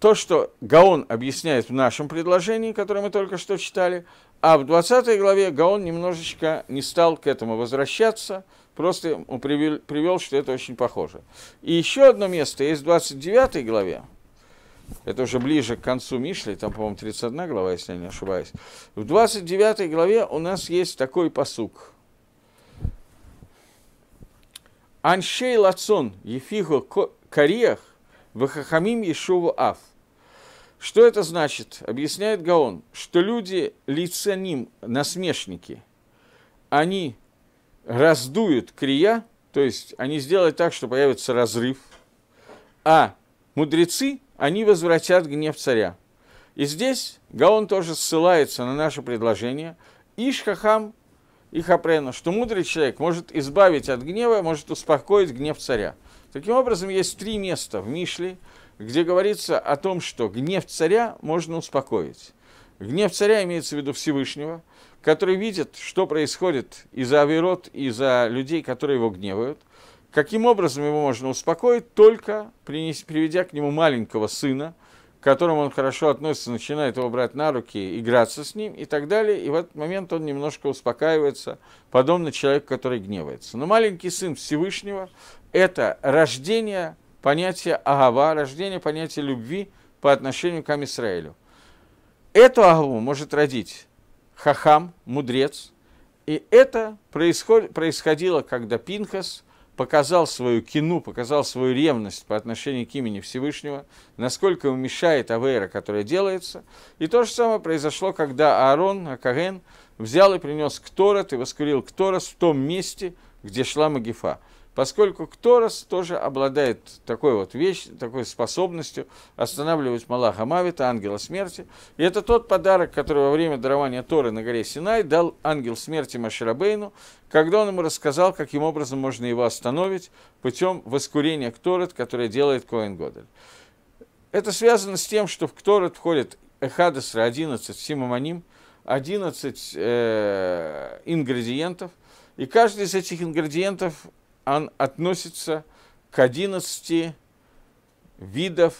то, что Гаон объясняет в нашем предложении, которое мы только что читали, а в 20 главе Гаон немножечко не стал к этому возвращаться, просто привел, привел, что это очень похоже. И еще одно место есть в 29 главе, это уже ближе к концу Мишли, там, по-моему, 31 глава, если я не ошибаюсь. В 29 главе у нас есть такой посук. Аншей лацон ефиго кариях вахахамим ешуву аф. Что это значит? Объясняет Гаон, что люди лицаним, насмешники, они раздуют крия, то есть они сделают так, что появится разрыв, а мудрецы – они возвратят гнев царя. И здесь Гаон тоже ссылается на наше предложение Ишхахам и Хапрена, что мудрый человек может избавить от гнева, может успокоить гнев царя. Таким образом, есть три места в Мишле, где говорится о том, что гнев царя можно успокоить. Гнев царя имеется в виду Всевышнего, который видит, что происходит из-за авирот, из-за людей, которые его гневают – Каким образом его можно успокоить? Только приведя к нему маленького сына, к которому он хорошо относится, начинает его брать на руки, играться с ним и так далее. И в этот момент он немножко успокаивается, подобно человеку, который гневается. Но маленький сын Всевышнего – это рождение понятия агава, рождение понятия любви по отношению к Амисраилю. Эту агаву может родить хахам, мудрец, и это происходило, когда Пинхас – показал свою кину, показал свою ревность по отношению к имени Всевышнего, насколько ему мешает Авейра, которая делается. И то же самое произошло, когда Аарон, Акаген, взял и принес Кторот и воскурил Кторос в том месте, где шла Магифа поскольку Кторос тоже обладает такой вот вещью, такой способностью останавливать Малаха Мавита, ангела смерти. И это тот подарок, который во время дарования Торы на горе Синай дал ангел смерти Маширабейну, когда он ему рассказал, каким образом можно его остановить путем воскурения Кторет, которое делает Коэн Годель. Это связано с тем, что в Кторет входит Эхадесра 11 Симаманим, 11 э, ингредиентов, и каждый из этих ингредиентов он относится к 11 видов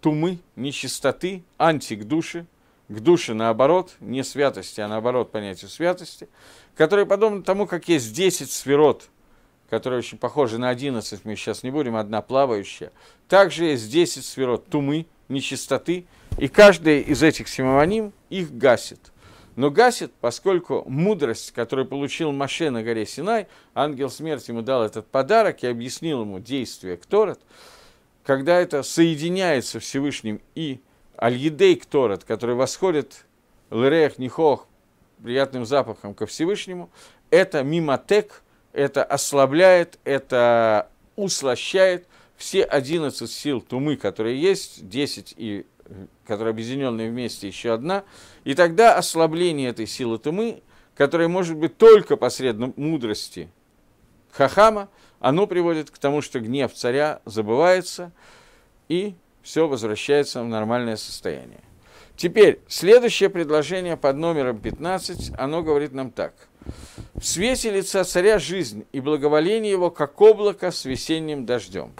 тумы, нечистоты, анти к душе, к душе наоборот, не святости, а наоборот понятию святости, которые подобно тому, как есть 10 сферот, которые очень похожи на 11, мы сейчас не будем, одна плавающая, также есть 10 сферот тумы, нечистоты, и каждая из этих симоним их гасит – но гасит, поскольку мудрость, которую получил Маше на горе Синай, ангел смерти ему дал этот подарок и объяснил ему действие Кторот, когда это соединяется Всевышним и Альидей Кторот, который восходит Лыреях Нихох приятным запахом ко Всевышнему, это мимотек, это ослабляет, это услощает все 11 сил тумы, которые есть, 10 и которая объединенная вместе, еще одна, и тогда ослабление этой силы тумы, которая может быть только посредством мудрости Хахама, оно приводит к тому, что гнев царя забывается, и все возвращается в нормальное состояние. Теперь, следующее предложение под номером 15, оно говорит нам так. «В свете лица царя жизнь и благоволение его, как облако с весенним дождем».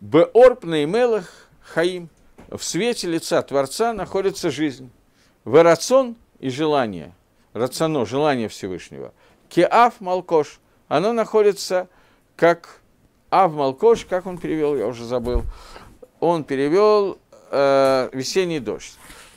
Беорб Неймелах Хаим. В свете лица Творца находится жизнь. в Рацион и желание. Рацано, желание Всевышнего. Киав Малкош. Оно находится как Ав Малкош, как он перевел, я уже забыл. Он перевел э, весенний дождь.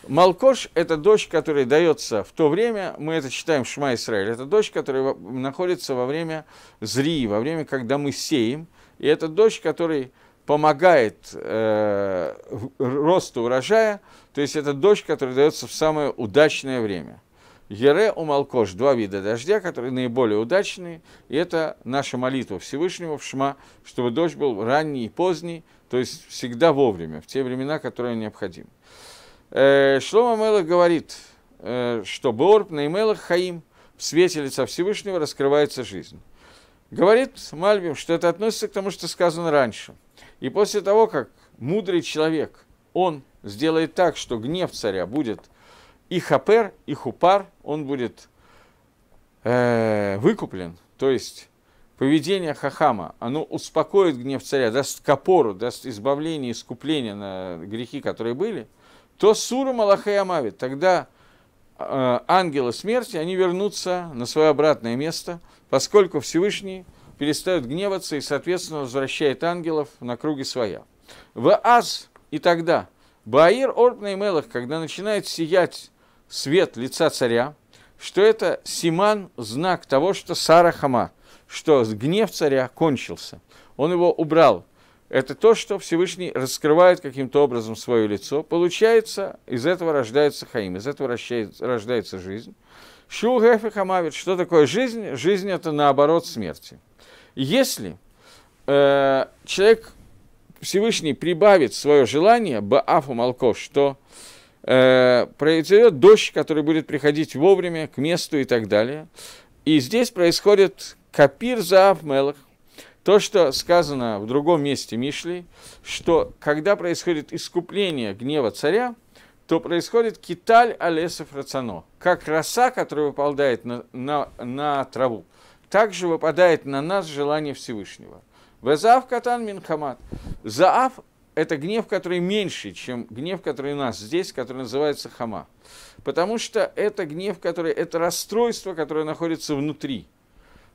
Малкош – это дождь, который дается в то время, мы это считаем Шма Исраиль, это дождь, который находится во время зри, во время, когда мы сеем, и это дождь, который помогает э, росту урожая, то есть это дождь, который дается в самое удачное время. Ере умолкош, два вида дождя, которые наиболее удачные, и это наша молитва Всевышнему в Шма, чтобы дождь был ранний и поздний, то есть всегда вовремя, в те времена, которые необходимы. Э, Шлома Мелах говорит, э, что Беорб на Имелах Хаим, в свете лица Всевышнего раскрывается жизнь. Говорит Мальбим, что это относится к тому, что сказано раньше – и после того, как мудрый человек, он сделает так, что гнев царя будет и хапер, и хупар, он будет э, выкуплен. То есть поведение хахама, оно успокоит гнев царя, даст капору, даст избавление, искупление на грехи, которые были, то сура Малахай Амави, тогда э, ангелы смерти, они вернутся на свое обратное место, поскольку Всевышний – перестает гневаться и, соответственно, возвращает ангелов на круги своя. В Аз и тогда Баир Орбный Мелах, когда начинает сиять свет лица царя, что это Симан – знак того, что Сара Хама, что гнев царя кончился. Он его убрал. Это то, что Всевышний раскрывает каким-то образом свое лицо. Получается, из этого рождается Хаим, из этого рождается жизнь. Шугеф и Хамавит, что такое жизнь? Жизнь – это наоборот смерти. Если э, человек Всевышний прибавит свое желание, Баафу Малков, что э, произойдет дождь, который будет приходить вовремя, к месту и так далее. И здесь происходит капир за Мелах, то, что сказано в другом месте Мишли, что когда происходит искупление гнева царя, то происходит киталь алесов рацано, как роса, которая выпадает на, на, на траву также выпадает на нас желание Всевышнего. Везав катан минхамат. Заав – это гнев, который меньше, чем гнев, который у нас здесь, который называется хама. Потому что это гнев, который, это расстройство, которое находится внутри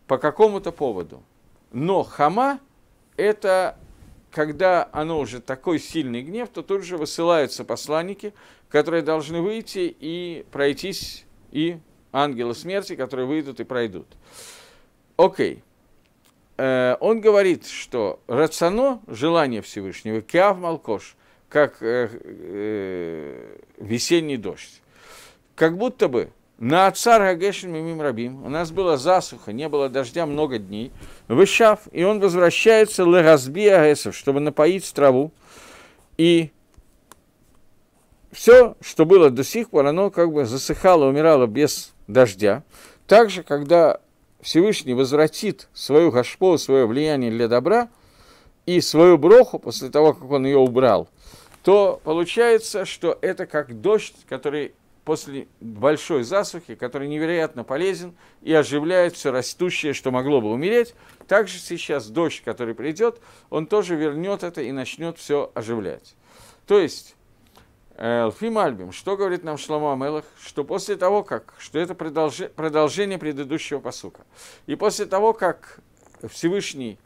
по какому-то поводу. Но хама – это когда оно уже такой сильный гнев, то тут же высылаются посланники, которые должны выйти и пройтись, и ангелы смерти, которые выйдут и пройдут. Окей. Э, он говорит, что рацано, желание Всевышнего, киав малкош, как э, э, весенний дождь. Как будто бы на отца Рагешин Мимим Рабим. У нас была засуха, не было дождя много дней. Вышав, и он возвращается Леразби Агесов, чтобы напоить траву. И все, что было до сих пор, оно как бы засыхало, умирало без дождя. Также, когда Всевышний возвратит свою гашпо, свое влияние для добра и свою броху после того, как он ее убрал, то получается, что это как дождь, который после большой засухи, который невероятно полезен и оживляет все растущее, что могло бы умереть. Также сейчас дождь, который придет, он тоже вернет это и начнет все оживлять. То есть Э, Лфим Альбим, что говорит нам Шломо Амелах? Что после того, как... Что это продолжение предыдущего посука. И после того, как Всевышний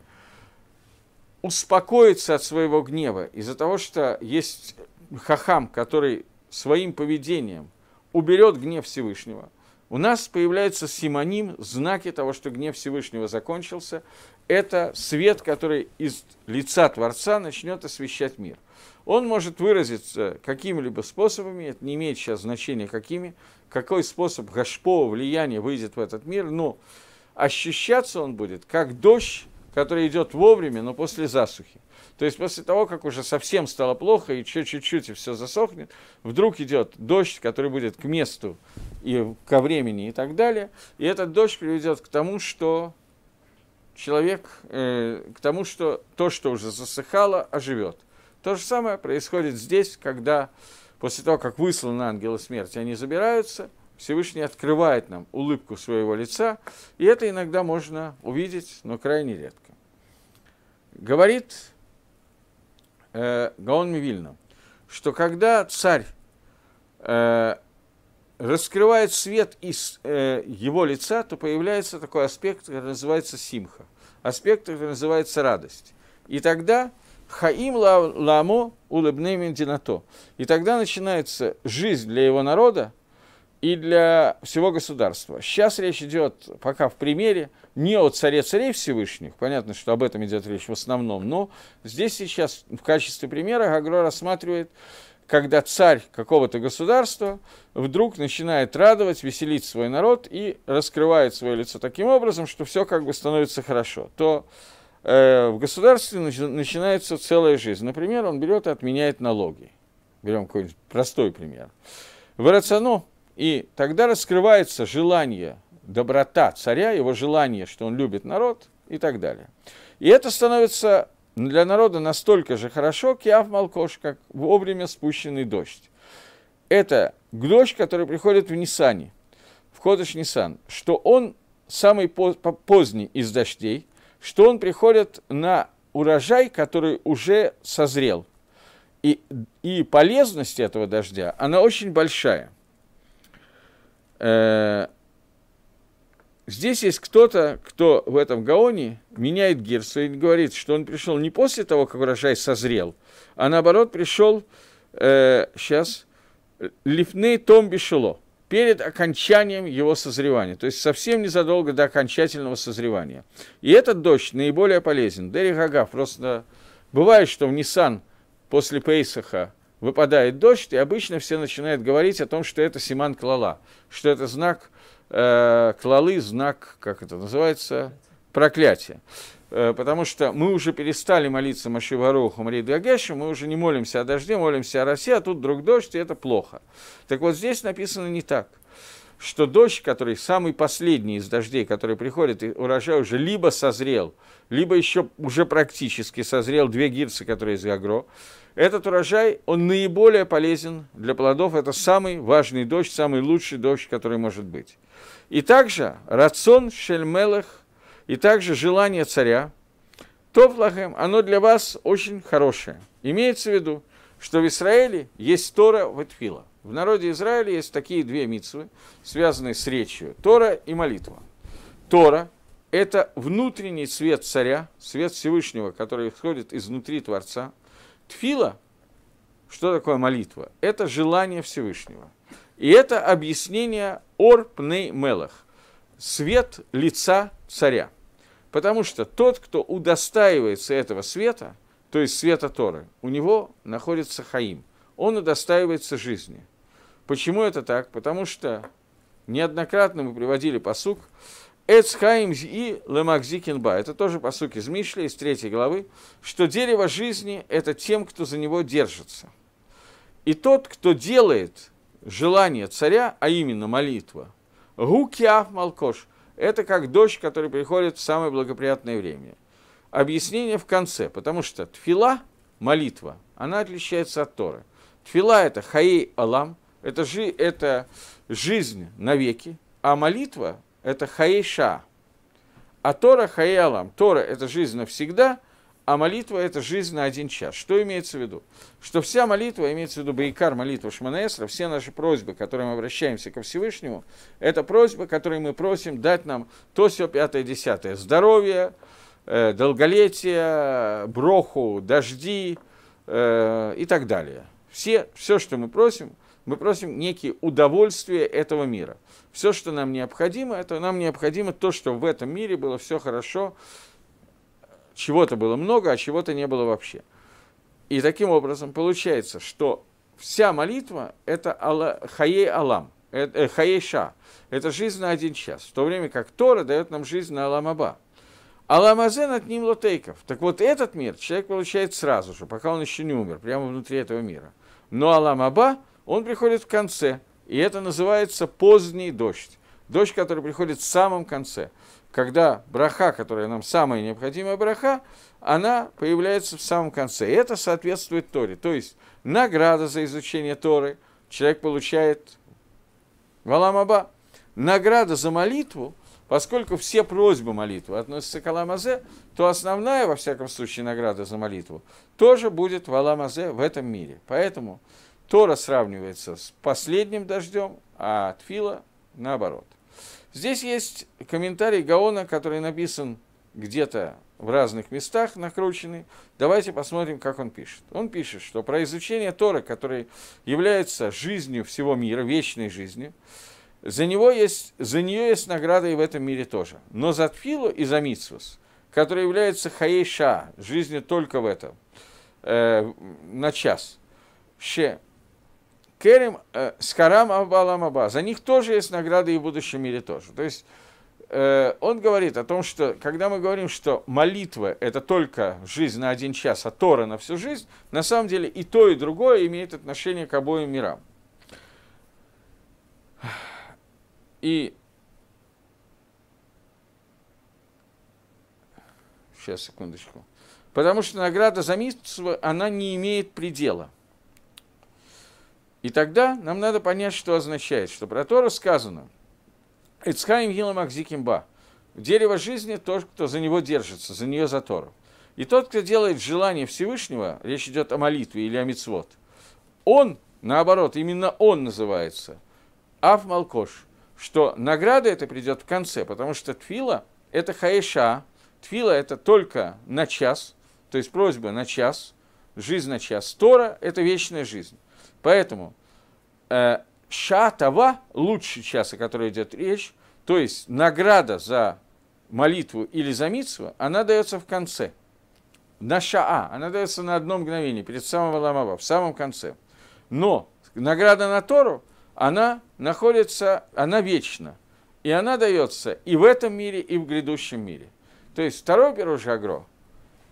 успокоится от своего гнева из-за того, что есть хахам, который своим поведением уберет гнев Всевышнего, у нас появляется симоним, знаки того, что гнев Всевышнего закончился. Это свет, который из лица Творца начнет освещать мир – он может выразиться какими-либо способами, это не имеет сейчас значения какими, какой способ гашпова влияния выйдет в этот мир, но ощущаться он будет как дождь, который идет вовремя, но после засухи. То есть после того, как уже совсем стало плохо, и чуть-чуть и все засохнет, вдруг идет дождь, который будет к месту и ко времени и так далее. И этот дождь приведет к тому, что человек, э, к тому, что то, что уже засыхало, оживет. То же самое происходит здесь, когда после того, как высланы ангелы смерти, они забираются, Всевышний открывает нам улыбку своего лица, и это иногда можно увидеть, но крайне редко. Говорит э, Гаон Мивильна, что когда царь э, раскрывает свет из э, его лица, то появляется такой аспект, который называется симха, аспект, который называется радость. И тогда Хаим ламо улыбнемин динато. И тогда начинается жизнь для его народа и для всего государства. Сейчас речь идет пока в примере не о царе царей Всевышних, понятно, что об этом идет речь в основном, но здесь сейчас в качестве примера Гагро рассматривает когда царь какого-то государства вдруг начинает радовать, веселить свой народ и раскрывает свое лицо таким образом, что все как бы становится хорошо, то Э, в государстве начинается целая жизнь. Например, он берет и отменяет налоги. Берем какой-нибудь простой пример. В Рацану. И тогда раскрывается желание, доброта царя, его желание, что он любит народ и так далее. И это становится для народа настолько же хорошо, киав Малкош, как вовремя спущенный дождь. Это дождь, который приходит в Нисане, в ходыш Нисан, что он самый поздний из дождей – что он приходит на урожай, который уже созрел. И, и полезность этого дождя, она очень большая. Э, здесь есть кто-то, кто в этом Гаоне меняет гирсу и говорит, что он пришел не после того, как урожай созрел, а наоборот пришел э, сейчас лифней том бешело – перед окончанием его созревания, то есть совсем незадолго до окончательного созревания. И этот дождь наиболее полезен. Дерри Гагав просто... Бывает, что в Ниссан после Пейсаха выпадает дождь, и обычно все начинают говорить о том, что это Симан Клала, что это знак э, Клалы, знак, как это называется, проклятия. Э, потому что мы уже перестали молиться Машиваруху Мри Дагешу, мы уже не молимся о дожде, молимся о России, а тут вдруг дождь, и это плохо. Так вот здесь написано не так что дождь, который самый последний из дождей, который приходит, и урожай уже либо созрел, либо еще уже практически созрел две гирсы, которые из Гагро. этот урожай, он наиболее полезен для плодов. Это самый важный дождь, самый лучший дождь, который может быть. И также рацион шельмелах и также желание царя, то Тофлахем, оно для вас очень хорошее. Имеется в виду, что в Израиле есть Тора Ватфила. В народе Израиля есть такие две митцвы, связанные с речью. Тора и молитва. Тора – это внутренний свет царя, свет Всевышнего, который исходит изнутри Творца. Тфила – что такое молитва? Это желание Всевышнего. И это объяснение Орпней Мелах – свет лица царя. Потому что тот, кто удостаивается этого света, то есть света Торы, у него находится Хаим. Он удостаивается жизни. Почему это так? Потому что неоднократно мы приводили посук Эцхаим и Лемакзикинба. Это тоже посук из Мишли, из третьей главы, что дерево жизни – это тем, кто за него держится. И тот, кто делает желание царя, а именно молитва, Гукиаф Малкош, это как дождь, который приходит в самое благоприятное время. Объяснение в конце, потому что тфила, молитва, она отличается от Торы. Тфила – это хаей алам, это, жи, это жизнь навеки, а молитва – это хаей ша. А Тора – хаей алам. Тора – это жизнь навсегда – а молитва – это жизнь на один час. Что имеется в виду? Что вся молитва, имеется в виду Байкар, молитва Шманаэсра, все наши просьбы, которые мы обращаемся ко Всевышнему, это просьбы, которые мы просим дать нам то, все пятое, десятое. Здоровье, э, долголетие, броху, дожди э, и так далее. Все, все, что мы просим, мы просим некие удовольствия этого мира. Все, что нам необходимо, это нам необходимо то, что в этом мире было все хорошо, чего-то было много, а чего-то не было вообще. И таким образом получается, что вся молитва – это хаей алам, э, э, хаей ша. Это жизнь на один час, в то время как Тора дает нам жизнь на алам аба. Аламазен от ним лотейков. Так вот этот мир человек получает сразу же, пока он еще не умер, прямо внутри этого мира. Но алам аба, он приходит в конце, и это называется поздний дождь. Дождь, который приходит в самом конце когда браха, которая нам самая необходимая браха, она появляется в самом конце. И это соответствует Торе. То есть награда за изучение Торы человек получает Валамаба. Награда за молитву, поскольку все просьбы молитвы относятся к Аламазе, то основная, во всяком случае, награда за молитву тоже будет в Аламазе в этом мире. Поэтому Тора сравнивается с последним дождем, а Тфила наоборот. Здесь есть комментарий Гаона, который написан где-то в разных местах накрученный. Давайте посмотрим, как он пишет. Он пишет, что про изучение Тора, который является жизнью всего мира, вечной жизнью, за, него есть, за нее есть награда и в этом мире тоже. Но за Тфилу и за Митсвус, который является хаейша, жизнью только в этом, э, на час, ще Керим, э, Скарам Абалам Аба. За них тоже есть награды и в будущем мире тоже. То есть э, он говорит о том, что когда мы говорим, что молитва – это только жизнь на один час, а Тора на всю жизнь, на самом деле и то, и другое имеет отношение к обоим мирам. И сейчас, секундочку. Потому что награда за митцву, она не имеет предела – и тогда нам надо понять, что означает, что про Тору сказано «Ицхаим Гилам Акзикимба» Дерево жизни – тот, кто за него держится, за нее за Тору. И тот, кто делает желание Всевышнего, речь идет о молитве или о мицвод, он, наоборот, именно он называется Ав что награда это придет в конце, потому что Тфила – это Хаеша, Тфила – это только на час, то есть просьба на час, жизнь на час. Тора – это вечная жизнь. Поэтому э, шатава, лучший час, о котором идет речь, то есть награда за молитву или за митсу, она дается в конце. На шаа, а, она дается на одно мгновение, перед самым ламава, в самом конце. Но награда на Тору, она находится, она вечна. И она дается и в этом мире, и в грядущем мире. То есть второй пируш Агро –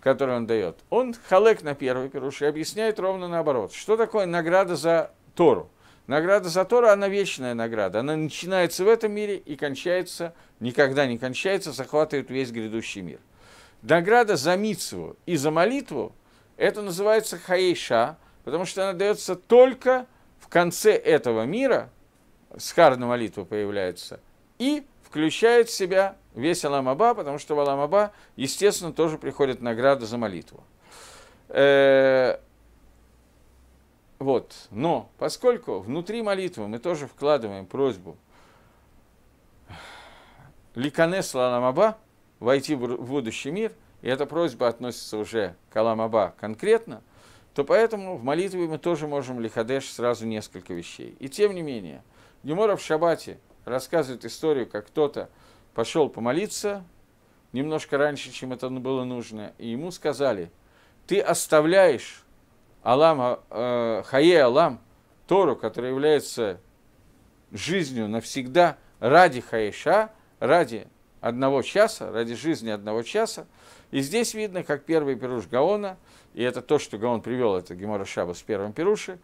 который он дает. Он халек на первый пируш и объясняет ровно наоборот. Что такое награда за Тору? Награда за Тору, она вечная награда. Она начинается в этом мире и кончается, никогда не кончается, захватывает весь грядущий мир. Награда за митцву и за молитву, это называется хаейша, потому что она дается только в конце этого мира, схарна молитва появляется, и включает в себя Весь Алам Аба, потому что в Алам Аба, естественно, тоже приходит награда за молитву. Э вот. Но поскольку внутри молитвы мы тоже вкладываем просьбу Ликанес Алам Аба, войти в будущий мир, и эта просьба относится уже к Алам Аба конкретно, то поэтому в молитве мы тоже можем лихадеш сразу несколько вещей. И тем не менее, Гемора в Шабате рассказывает историю, как кто-то пошел помолиться немножко раньше, чем это было нужно, и ему сказали, ты оставляешь Алам, э, Хае Алам, Тору, которая является жизнью навсегда, ради Хаеша, ради одного часа, ради жизни одного часа. И здесь видно, как первый пируш Гаона, и это то, что Гаон привел, это Гемора Шаба с первым пируши,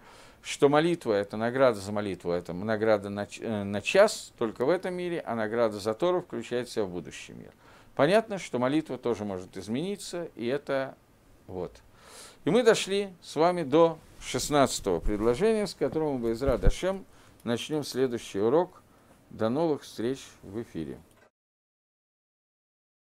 что молитва – это награда за молитву, это награда на, э, на час только в этом мире, а награда за Тору включается в будущий мир. Понятно, что молитва тоже может измениться, и это вот. И мы дошли с вами до 16 предложения, с которого мы, Байзра Дашем, начнем следующий урок. До новых встреч в эфире.